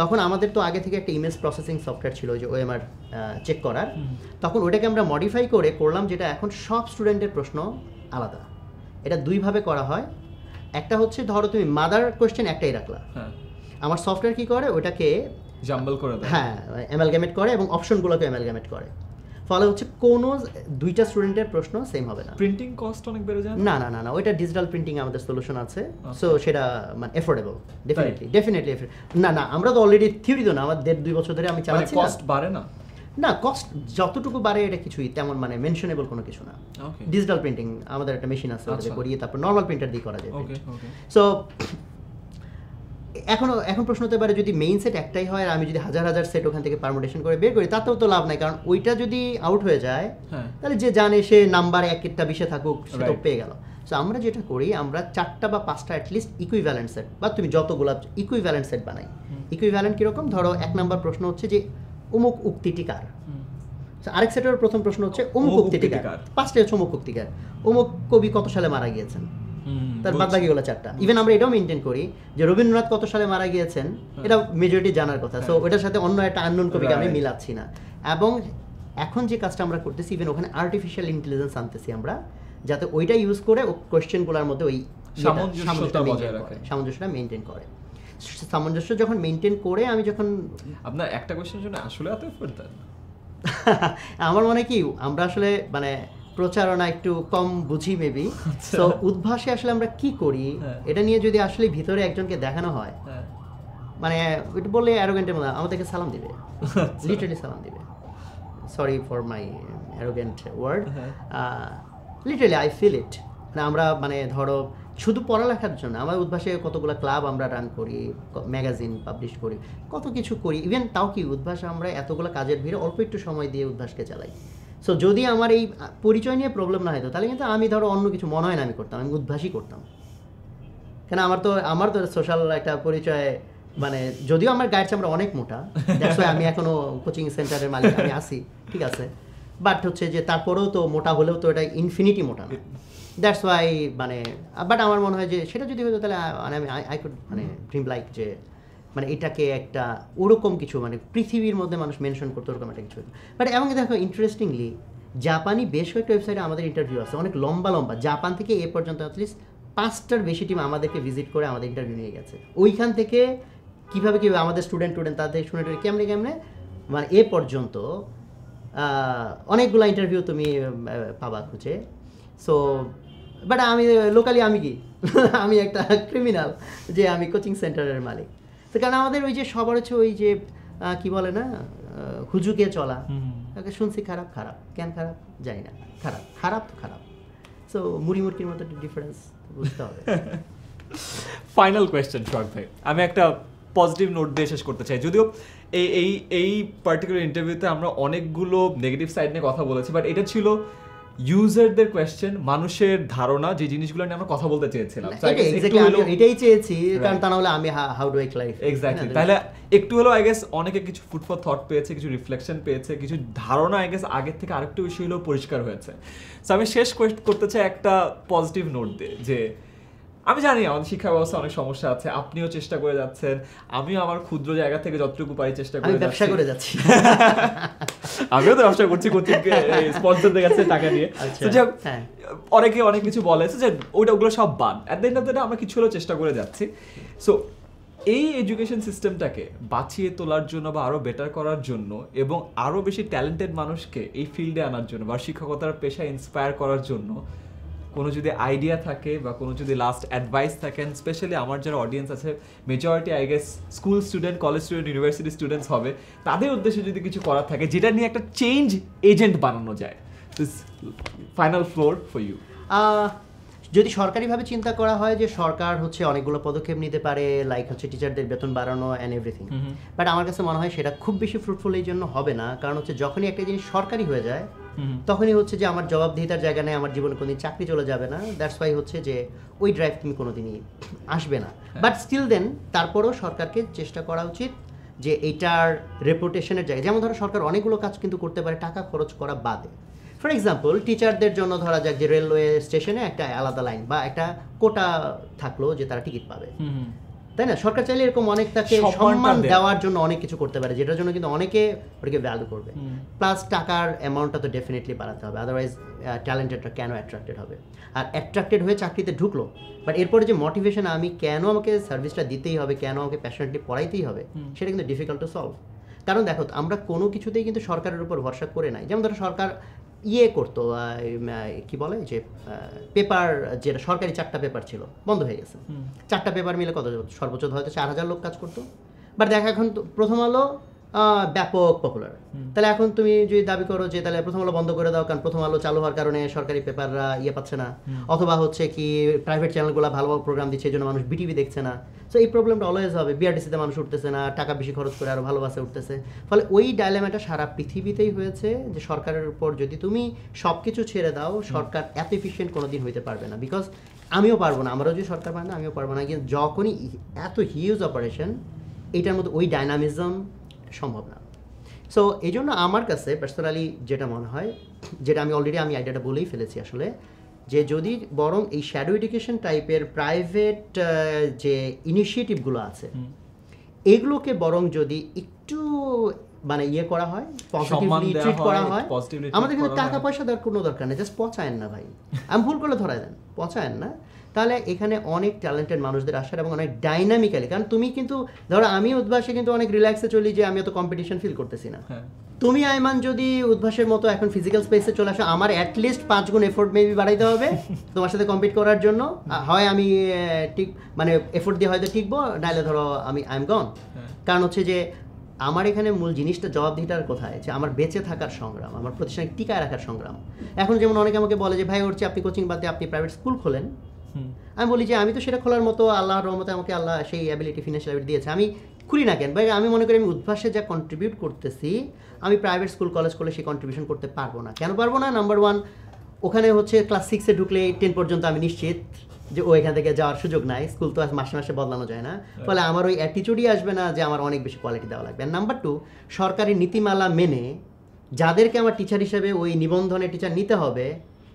তখন আমাদের তো আগে থেকে একটা ইমেজ প্রসেসিং সফটওয়্যার ছিল যে ওএমআর চেক করার তখন ওটাকে আমরা মডিফাই করে করলাম যেটা এখন সব স্টুডেন্টের প্রশ্ন আলাদা এটা দুইভাবে করা হয় একটা হচ্ছে ধরো তুমি মাদার কোয়েশ্চেন একটাই রাখলা হ্যাঁ। আমার সফটওয়্যার কি করে ওটাকে জাম্বল করে হ্যাঁ অ্যামালগামেট করে এবং অপশনগুলোকে অ্যামালগামেট করে ফলে হচ্ছে কোনো দুইটা স্টুডেন্টের প্রশ্ন সেম হবে না প্রিন্টিং কস্ট অনেক বেড়ে যায় না না না না ওইটা ডিজিটাল প্রিন্টিং আমাদের সলিউশন আছে সো আচ্ছা। সেটা মানে এফোর্ডেবল ডেফিনেটলি ডেফিনেটলি না না আমরা তো অলরেডি থিওরি তো না আমার দেড় দুই বছর ধরে আমি মানে চালাচ্ছি কস্ট বাড়ে না না কস্ট যতটুকু বাড়ে এটা কিছুই তেমন মানে মেনশনেবল কোনো কিছু না ডিজিটাল প্রিন্টিং আমাদের একটা মেশিন আছে ওটাতে আচ্ছা। করিয়ে তারপর নর্মাল প্রিন্টার দিয়ে করা যায় সো এখনো এখন প্রশ্ন হতে পারে যদি মেইন সেট একটাই হয় আর আমি যদি হাজার হাজার সেট ওখান থেকে পারমোটেশন করে বের করি তাতেও তো লাভ নাই কারণ ওইটা যদি আউট হয়ে যায় হ্যাঁ। তাহলে যে জানে সে নাম্বার এক একটা বিষে থাকুক সেটা পেয়ে গেল সো আমরা যেটা করি আমরা চারটা বা পাঁচটা অ্যাটলিস্ট ইকুইভ্যালেন্ট সেট বা তুমি যত যতগুলো ইকুইভ্যালেন্ট সেট বানাই ইকুইভ্যালেন্ট কীরকম ধরো এক নাম্বার প্রশ্ন হচ্ছে যে অমুক উক্তিটি কার আরেক সেটের প্রথম প্রশ্ন হচ্ছে অমুক উক্তিটি কার পাঁচটা হচ্ছে অমুক উক্তিকার অমুক কবি কত সালে মারা গিয়েছেন তার বাদ বাকি গুলো চারটা ইভেন আমরা এটাও মেনটেন করি যে রবীন্দ্রনাথ কত সালে মারা গিয়েছেন হ্যাঁ। এটা মেজরিটি জানার কথা সো হ্যাঁ। ওটার সাথে অন্য একটা আননোন কবিকে আমি মিলাচ্ছি না এবং এখন যে কাজটা আমরা করতেছি ইভেন ওখানে আর্টিফিশিয়াল ইন্টেলিজেন্স আনতেছি আমরা যাতে ওইটা ইউজ করে ও কোয়েশ্চেনগুলোর মধ্যে ওই সামঞ্জস্যটা মেনটেন করে সামঞ্জস্য যখন মেনটেন করে আমি যখন আপনার একটা কোয়েশ্চেন শুনে আসলে এত আমার মনে কি আমরা আসলে মানে প্রচারণা একটু কম বুঝি মেবি তো আচ্ছা। উদ্ভাসে আসলে আমরা কি করি হ্যাঁ। এটা নিয়ে যদি আসলে ভিতরে একজনকে দেখানো হয় হ্যাঁ। মানে ওইটা বললে অ্যারোগেন্টের মধ্যে আমাদেরকে সালাম দিবে লিটারালি আচ্ছা। সালাম দিবে sorry for my arrogant word literally I feel it মানে আমরা মানে ধরো শুধু পড়ালেখার জন্য আমার উদ্ভাসে কতগুলো ক্লাব আমরা রান করি ম্যাগাজিন পাবলিশ করি কত কিছু করি ইভেন তাও কি উদ্ভাসে আমরা এতগুলো কাজের ভিড়ে অল্প একটু সময় দিয়ে উদ্ভাসকে চালাই সো যদি আমার এই পরিচয় নিয়ে প্রবলেম না হতো তাহলে কিন্তু আমি ধরো অন্য কিছু মনে হয় না আমি করতাম আমি উদ্ভাসই করতাম কেন আমার তো আমার তো সোশ্যাল একটা পরিচয় মানে যদিও আমার গায়ের চামড়া অনেক মোটা দ্যাটস আমি এখনও কোচিং সেন্টারের মালিক আমি আসি ঠিক আছে বাট হচ্ছে যে তারপরেও তো মোটা হলেও তো এটা ইনফিনিটি মোটা না দ্যাটস ওয়াই মানে বাট আমার মনে হয় যে সেটা যদি হতো তাহলে মানে আই কুড মানে ড্রিম লাইক যে মানে এটাকে একটা ওরকম কিছু মানে পৃথিবীর মধ্যে মানুষ মেনশন করতে ওরকম একটা কিছু বাট এবং দেখো ইন্টারেস্টিংলি জাপানি বেশ কয়েকটা ওয়েবসাইটে আমাদের ইন্টারভিউ আছে অনেক লম্বা লম্বা জাপান থেকে এ পর্যন্ত অ্যাটলিস্ট পাঁচটার বেশি টিম আমাদেরকে ভিজিট করে আমাদের ইন্টারভিউ নিয়ে গেছে ওইখান থেকে কীভাবে কীভাবে আমাদের স্টুডেন্ট টুডেন্ট তাদের স্টুডেন্ট কেমনে কেমনে মানে এ পর্যন্ত অনেকগুলো ইন্টারভিউ তুমি পাবা খুঁজে সো বাট আমি লোকালি আমি কি আমি একটা ক্রিমিনাল যে আমি কোচিং সেন্টারের মালিক তো কারণ আমাদের ওই যে সবার হচ্ছে ওই যে কি বলে না হুজুকে চলা তাকে শুনছি খারাপ খারাপ কেন খারাপ যাই না খারাপ খারাপ তো খারাপ সো মুড়ি মুরকির মতো একটা ডিফারেন্স বুঝতে হবে ফাইনাল কোয়েশ্চেন শর্ট ভাই আমি একটা পজিটিভ নোট দিয়ে শেষ করতে চাই যদিও এই এই এই পার্টিকুলার ইন্টারভিউতে আমরা অনেকগুলো নেগেটিভ সাইড নিয়ে কথা বলেছি বাট এটা ছিল ইউজারদের কোয়েশ্চেন মানুষের ধারণা যে জিনিসগুলো নিয়ে আমরা কথা বলতে চেয়েছিলাম এটাই চেয়েছি কারণ তা নাহলে আমি হাউ ডু লাইফ এক্স্যাক্টলি তাহলে একটু হলো আই গেস অনেকে কিছু ফুড ফর থট পেয়েছে কিছু রিফ্লেকশন পেয়েছে কিছু ধারণা আই গেস আগের থেকে আরেকটু বেশি হলেও পরিষ্কার হয়েছে সো আমি শেষ করতে চাই একটা পজিটিভ নোট দিয়ে যে আমি জানি আমাদের শিক্ষা ব্যবস্থা অনেক সমস্যা আছে আপনিও চেষ্টা করে যাচ্ছেন আমিও আমার ক্ষুদ্র জায়গা থেকে যতটুকু পারি চেষ্টা করে ব্যবসা করে যাচ্ছি আমিও তো ব্যবসা করছি স্পন্সরদের কাছে টাকা নিয়ে আচ্ছা, হ্যাঁ। অনেকে অনেক কিছু বলে যে ওইটা ওগুলো সব বাদ এত দিন না আমরা কিছু হলেও চেষ্টা করে যাচ্ছি সো এই এডুকেশন সিস্টেমটাকে বাঁচিয়ে তোলার জন্য বা আরও বেটার করার জন্য এবং আরও বেশি ট্যালেন্টেড মানুষকে এই ফিল্ডে আনার জন্য বা শিক্ষকতার পেশা ইন্সপায়ার করার জন্য কোনো যদি আইডিয়া থাকে বা কোনো যদি লাস্ট অ্যাডভাইস থাকে স্পেশালি আমার যারা অডিয়েন্স আছে majority I guess school student college student university students হবে তাদের উদ্দেশ্যে যদি কিছু করার থাকে যেটা নিয়ে একটা চেঞ্জ এজেন্ট বানানো যায় this final floor for you যদি সরকারিভাবে চিন্তা করা হয় যে সরকার হচ্ছে অনেকগুলো পদক্ষেপ নিতে পারে লাইক হচ্ছে টিচারদের বেতন বাড়ানো অ্যান্ড এভরিথিং বাট আমার কাছে মনে হয় সেটা খুব বেশি ফ্রুটফুল এই জন্য হবে না কারণ হচ্ছে যখনই একটা জিনিস সরকারি হয়ে যায় তখনই হচ্ছে যে আমার জবাবদিহিতার জায়গা নেই আমার জীবনে কোনোদিন চাকরি চলে যাবে না দ্যাটস ওয়াই হচ্ছে যে ওই ড্রাইভ তুমি কোনোদিনই আসবে না বাট স্টিল দেন তারপরেও সরকারকে চেষ্টা করা উচিত যে এটার রেপুটেশনের জায়গায় যেমন ধরো সরকার অনেকগুলো কাজ কিন্তু করতে পারে টাকা খরচ করা বাদে ফর এক্সাম্পল টিচারদের জন্য ধরা যাক যে রেলওয়ে স্টেশনে একটা আলাদা লাইন বা একটা কোটা থাকলো যে তারা টিকিট পাবে তাই না সরকার চাইলে এরকম অনেক তাকে সম্মান দেওয়ার জন্য অনেক কিছু করতে পারে যেটার জন্য কিন্তু অনেকে ওটাকে ভ্যালু করবে প্লাস টাকার অ্যামাউন্টটা তো ডেফিনেটলি বাড়াতে হবে আদারওয়াইজ ট্যালেন্টেডটা কেন অ্যাট্রাক্টেড হবে আর অ্যাট্রাক্টেড হয়ে চাকরিতে ঢুকলো বাট এরপরে যে মোটিভেশন আমি কেন আমাকে সার্ভিসটা দিতেই হবে কেন আমাকে প্যাশনেটলি পড়াইতেই হবে সেটা কিন্তু ডিফিকাল্ট টু সলভ কারণ দেখো আমরা কোনো কিছুতেই কিন্তু সরকারের উপর ভরসা করে নাই যেমন ধরো সরকার ইয়ে করতো কি বলে যে পেপার যেটা সরকারি চারটা পেপার ছিল বন্ধ হয়ে গেছে চারটা পেপার মিলে কত সর্বোচ্চ হয়তো চার হাজার লোক কাজ করতো বাট দেখা এখন প্রথম আলো ব্যাপক পপুলার তাহলে এখন তুমি যদি দাবি করো যে তাহলে প্রথম আলো বন্ধ করে দাও কারণ প্রথম আলো চালু হওয়ার কারণে সরকারি পেপাররা ইয়ে পাচ্ছে না অথবা হচ্ছে কি প্রাইভেট চ্যানেলগুলো ভালো ভালো প্রোগ্রাম দিচ্ছে এই জন্য মানুষ বিটিভি দেখছে না সো এই প্রবলেমটা অলওয়েজ হবে বিআরটিসিতে মানুষ উঠতেছে না টাকা বেশি খরচ করে আরও ভালোবাসে উঠতেছে ফলে ওই ডায়লেমাটা সারা পৃথিবীতেই হয়েছে যে সরকারের উপর যদি তুমি সব কিছু ছেড়ে দাও সরকার এত এফিসিয়েন্ট কোনো দিন হইতে পারবে না বিকজ আমিও পারবো না আমারও যদি সরকার পারে না আমিও পারবো না কিন্তু যখনই এত হিউজ অপারেশন এটার মধ্যে ওই ডায়নামিজম সম্ভব না সো এই জন্য আমার কাছে পার্সোনালি যেটা মনে হয় যেটা আমি অলরেডি আমি আইডিয়াটা বলেই ফেলেছি আসলে যে যদি বরং এই শ্যাডো এডুকেশন টাইপের প্রাইভেট যে ইনিশিয়েটিভগুলো আছে এগুলোকে বরং যদি একটু মানে ইয়ে করা হয় পজিটিভলি ট্রিট করা হয় আমাদের কিন্তু টাকা পয়সা দেওয়ার কোনো দরকার নেই জাস্ট পচায়েন না ভাই আমি ভুল করলে ধরায় দেন পচায়েন না তাহলে এখানে অনেক ট্যালেন্টেড মানুষদের আসার এবং অনেক ডাইনামিক্যালি কারণ তুমি কিন্তু ধরো আমি উদ্ভাসে কিন্তু অনেক রিল্যাক্সে চলি যে আমি অত কম্পিটিশন ফিল করতেছি না হ্যাঁ। তুমি আইমান যদি উদ্ভাসের মতো এখন ফিজিক্যাল স্পেসে চলে আসো আমার অ্যাটলিস্ট পাঁচ গুণ এফোর্ট মেবি বাড়াইতে হবে তোমার সাথে কম্পিট করার জন্য হয় আমি ঠিক মানে এফোর্ট দিয়ে হয়তো টিকবো নাহলে ধরো আমি আই এম গন কারণ হচ্ছে যে আমার এখানে মূল জিনিসটা জবাবদিহিটার কোথায় যে আমার বেঁচে থাকার সংগ্রাম আমার প্রতিষ্ঠানে টিকায় রাখার সংগ্রাম এখন যেমন অনেকে আমাকে বলে যে ভাই হচ্ছে আপনি কোচিং বাদে আপনি প্রাইভেট স্কুল খোলেন আমি বলি যে আমি তো সেটা খোলার মতো আল্লাহর রহমতে আমাকে আল্লাহ সেই অ্যাবিলিটি ফিনান্সিয়াল দিয়েছে আমি খুলি না কেন ভাই আমি মনে করি আমি উদ্ভাসে যা কন্ট্রিবিউট করতেছি আমি প্রাইভেট স্কুল কলেজ করলে সেই কন্ট্রিবিউশন করতে পারবো না কেন পারবো না নাম্বার ওয়ান ওখানে হচ্ছে ক্লাস সিক্সে ঢুকলে টেন পর্যন্ত আমি নিশ্চিত যে ও এখান থেকে যাওয়ার সুযোগ নাই স্কুল তো মাসে মাসে বদলানো যায় না ফলে আমার ওই অ্যাটিচিউডই আসবে না যে আমার অনেক বেশি কোয়ালিটি দেওয়া লাগবে নাম্বার টু সরকারি নীতিমালা মেনে যাদেরকে আমার টিচার হিসেবে ওই নিবন্ধনে টিচার নিতে হবে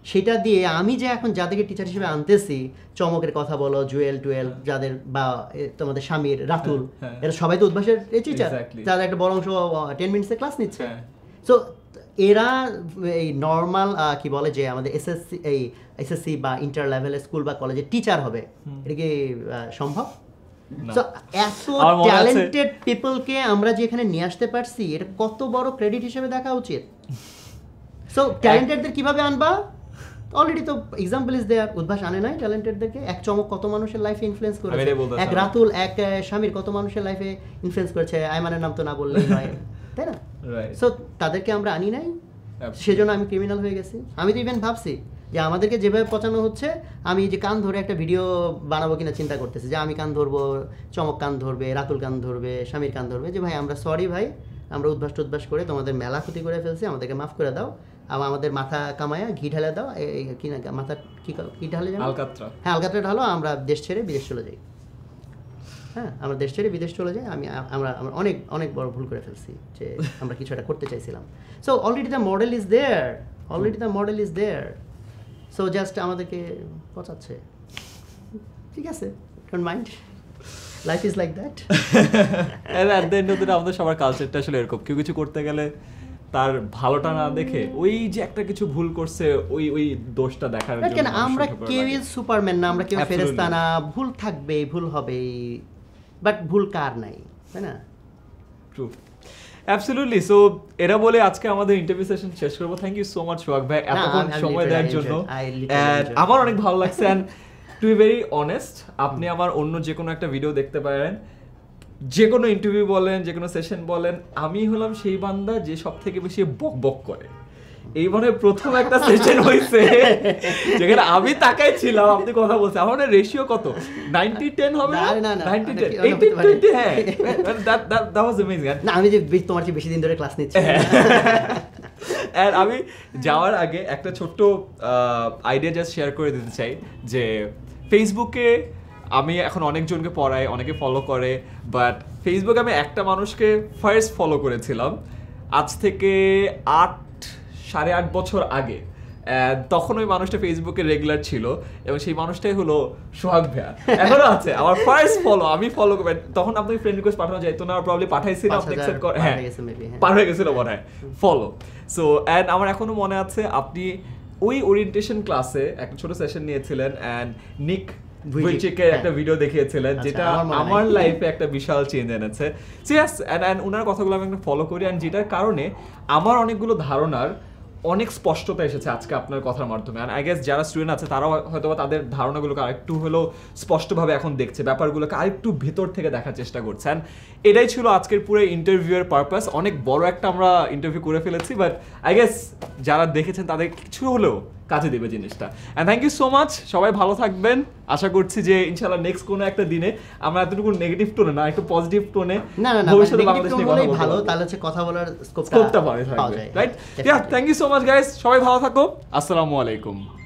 সেটা দিয়ে আমি যে এখন যাদেরকে টিচার হিসেবে আনতেছি চমকের কথা বলো জুয়েল টুয়েল হ্যাঁ। যাদের বা তোমাদের স্বামীর হ্যাঁ, রাতুল হ্যাঁ। এরা সবাই তো উদ্ভাসের টিচার যাদের একটা বড় অংশ টেন মিনিটসের ক্লাস নিচ্ছে সো এরা এই নর্মাল কি বলে যে আমাদের এসএসসি এই এসএসসি বা ইন্টার লেভেল স্কুল বা কলেজে টিচার হবে এটা কি সম্ভব পিপলকে আমরা যে এখানে নিয়ে আসতে পারছি এটা কত বড় ক্রেডিট হিসেবে দেখা উচিত সো ট্যালেন্টেডদের কিভাবে আনবা অলরেডি তো এক্সাম্পল ইজ দেয়ার উদ্ভাস আনে নাই ট্যালেন্টেডদেরকে এক চমক কত মানুষের লাইফে ইনফ্লুয়েস করেছে এক রাতুল এক স্বামীর কত মানুষের লাইফে ইনফ্লুয়েস করেছে আয়মানের নাম তো না বললে তাই না সো তাদেরকে আমরা আনি নাই সেজন্য আমি ক্রিমিনাল হয়ে গেছি আমি তো ইভেন ভাবছি যে আমাদেরকে যেভাবে পচানো হচ্ছে আমি যে কান ধরে একটা ভিডিও বানাবো কিনা চিন্তা করতেছি যে আমি কান ধরবো চমক কান ধরবে রাতুল কান ধরবে স্বামীর কান ধরবে যে ভাই আমরা সরি ভাই আমরা উদ্ভাস টুদ্ভাস করে তোমাদের মেলা ক্ষতি করে ফেলছি আমাদেরকে মাফ করে দাও আমাদের মাথা কামায়া ঘি ঢালে দাও কি না মাথা কি কি ঢালে যাবে আলকাত্রা হ্যাঁ আলকাত্রা ঢালো আমরা দেশ ছেড়ে বিদেশ চলে যাই হ্যাঁ আমরা দেশ ছেড়ে বিদেশ চলে যাই আমি আমরা আমরা অনেক অনেক বড় ভুল করে ফেলছি যে আমরা কিছু একটা করতে চাইছিলাম so already the model is there already the model is there so just আমাদেরকে পচাচ্ছে ঠিক আছে don't mind life is like that at the end of the আমাদের সবার কালচারটা আসলে এরকম কেউ কিছু করতে গেলে তার ভালোটা না দেখে ওই যে একটা কিছু ভুল করছে ওই ওই দোষটা দেখার জন্য কেন আমরা কেউ সুপারম্যান না আমরা কেউ ফেরেশতা না ভুল থাকবে ভুল হবে বাট ভুল কার নাই তাই না ট্রু অ্যাবসলিউটলি সো এরা বলে আজকে আমাদের ইন্টারভিউ সেশন শেষ করবো thank you so much Sohag ভাই এতক্ষণ সময় দেওয়ার জন্য আমার অনেক ভালো লাগছে and to be very honest আপনি আমার অন্য যে কোনো একটা ভিডিও দেখতে পারেন যে কোনো ইন্টারভিউ বলেন যে কোনো সেশন বলেন আমি হলাম সেই বান্দা যে সব থেকে বেশি বক বক করে এইবারে প্রথম একটা সেশন হয়েছে যেখানে আমি তাকাই ছিলাম আপনি কথা বলছে আমার রেশিও মানে কত নাইনটি টেন হবে না নাইনটি টেন এইটি টোয়েন্টি হ্যাঁ দ্যাট ওয়াজ অ্যামেজিং না আমি যে তোমার বেশি দিন ধরে ক্লাস নিচ্ছি আর আমি যাওয়ার আগে একটা ছোট্ট আইডিয়া জাস্ট শেয়ার করে দিতে চাই যে ফেসবুকে আমি এখন অনেকজনকে পড়াই অনেকে ফলো করে বাট ফেসবুকে আমি একটা মানুষকে ফার্স্ট ফলো করেছিলাম আজ থেকে আট সাড়ে আট বছর আগে তখন ওই মানুষটা ফেসবুকে রেগুলার ছিল এবং সেই মানুষটাই হলো সোহাগ ভাইয়া এখনো আছে আমার ফার্স্ট ফলো আমি ফলো করবেন তখন আপনাকে ফ্রেন্ড রিকোয়েস্ট পাঠানো যাইতো না প্রবলি না আপনি অ্যাকসেপ্ট করে হ্যাঁ পার হয়ে হ্যাঁ। গেছিল মনে হয় ফলো সো অ্যান্ড আমার এখনো মনে আছে আপনি ওই ওরিয়েন্টেশন ক্লাসে একটা ছোট সেশন নিয়েছিলেন অ্যান্ড নিক ভুইচিকের একটা ভিডিও হ্যাঁ। দেখিয়েছিলেন আচ্ছা, যেটা আমার লাইফে একটা বিশাল চেঞ্জ এনেছে সিরিয়াস ওনার কথাগুলো আমি একটা ফলো করি অ্যান্ড যেটার কারণে আমার অনেকগুলো ধারণার অনেক স্পষ্টতা এসেছে আজকে আপনার কথার মাধ্যমে আর আই গেস যারা স্টুডেন্ট আছে তারাও হয়তো তাদের ধারণাগুলোকে আরেকটু হলেও স্পষ্টভাবে এখন দেখছে ব্যাপারগুলোকে আরেকটু ভেতর থেকে দেখার চেষ্টা করছেন এটাই ছিল আজকের পুরো ইন্টারভিউয়ের পারপাস অনেক বড় একটা আমরা ইন্টারভিউ করে ফেলেছি বাট আই গেস যারা দেখেছেন তাদের কিছু হলেও কাজে দেবে জিনিসটা and thank you so much সবাই ভালো থাকবেন আশা করছি যে ইনশাল্লাহ নেক্সট কোনো একটা দিনে আমরা এতটুকু নেগেটিভ টোনে না একটু পজিটিভ টোনে মানে ভবিষ্যতে বাংলাদেশ নিয়ে ভালো তাহলে হচ্ছে কথা বলার স্কোপটা পাওয়া যায় right yeah thank you so much guys সবাই ভালো থাকো আসসালামু আলাইকুম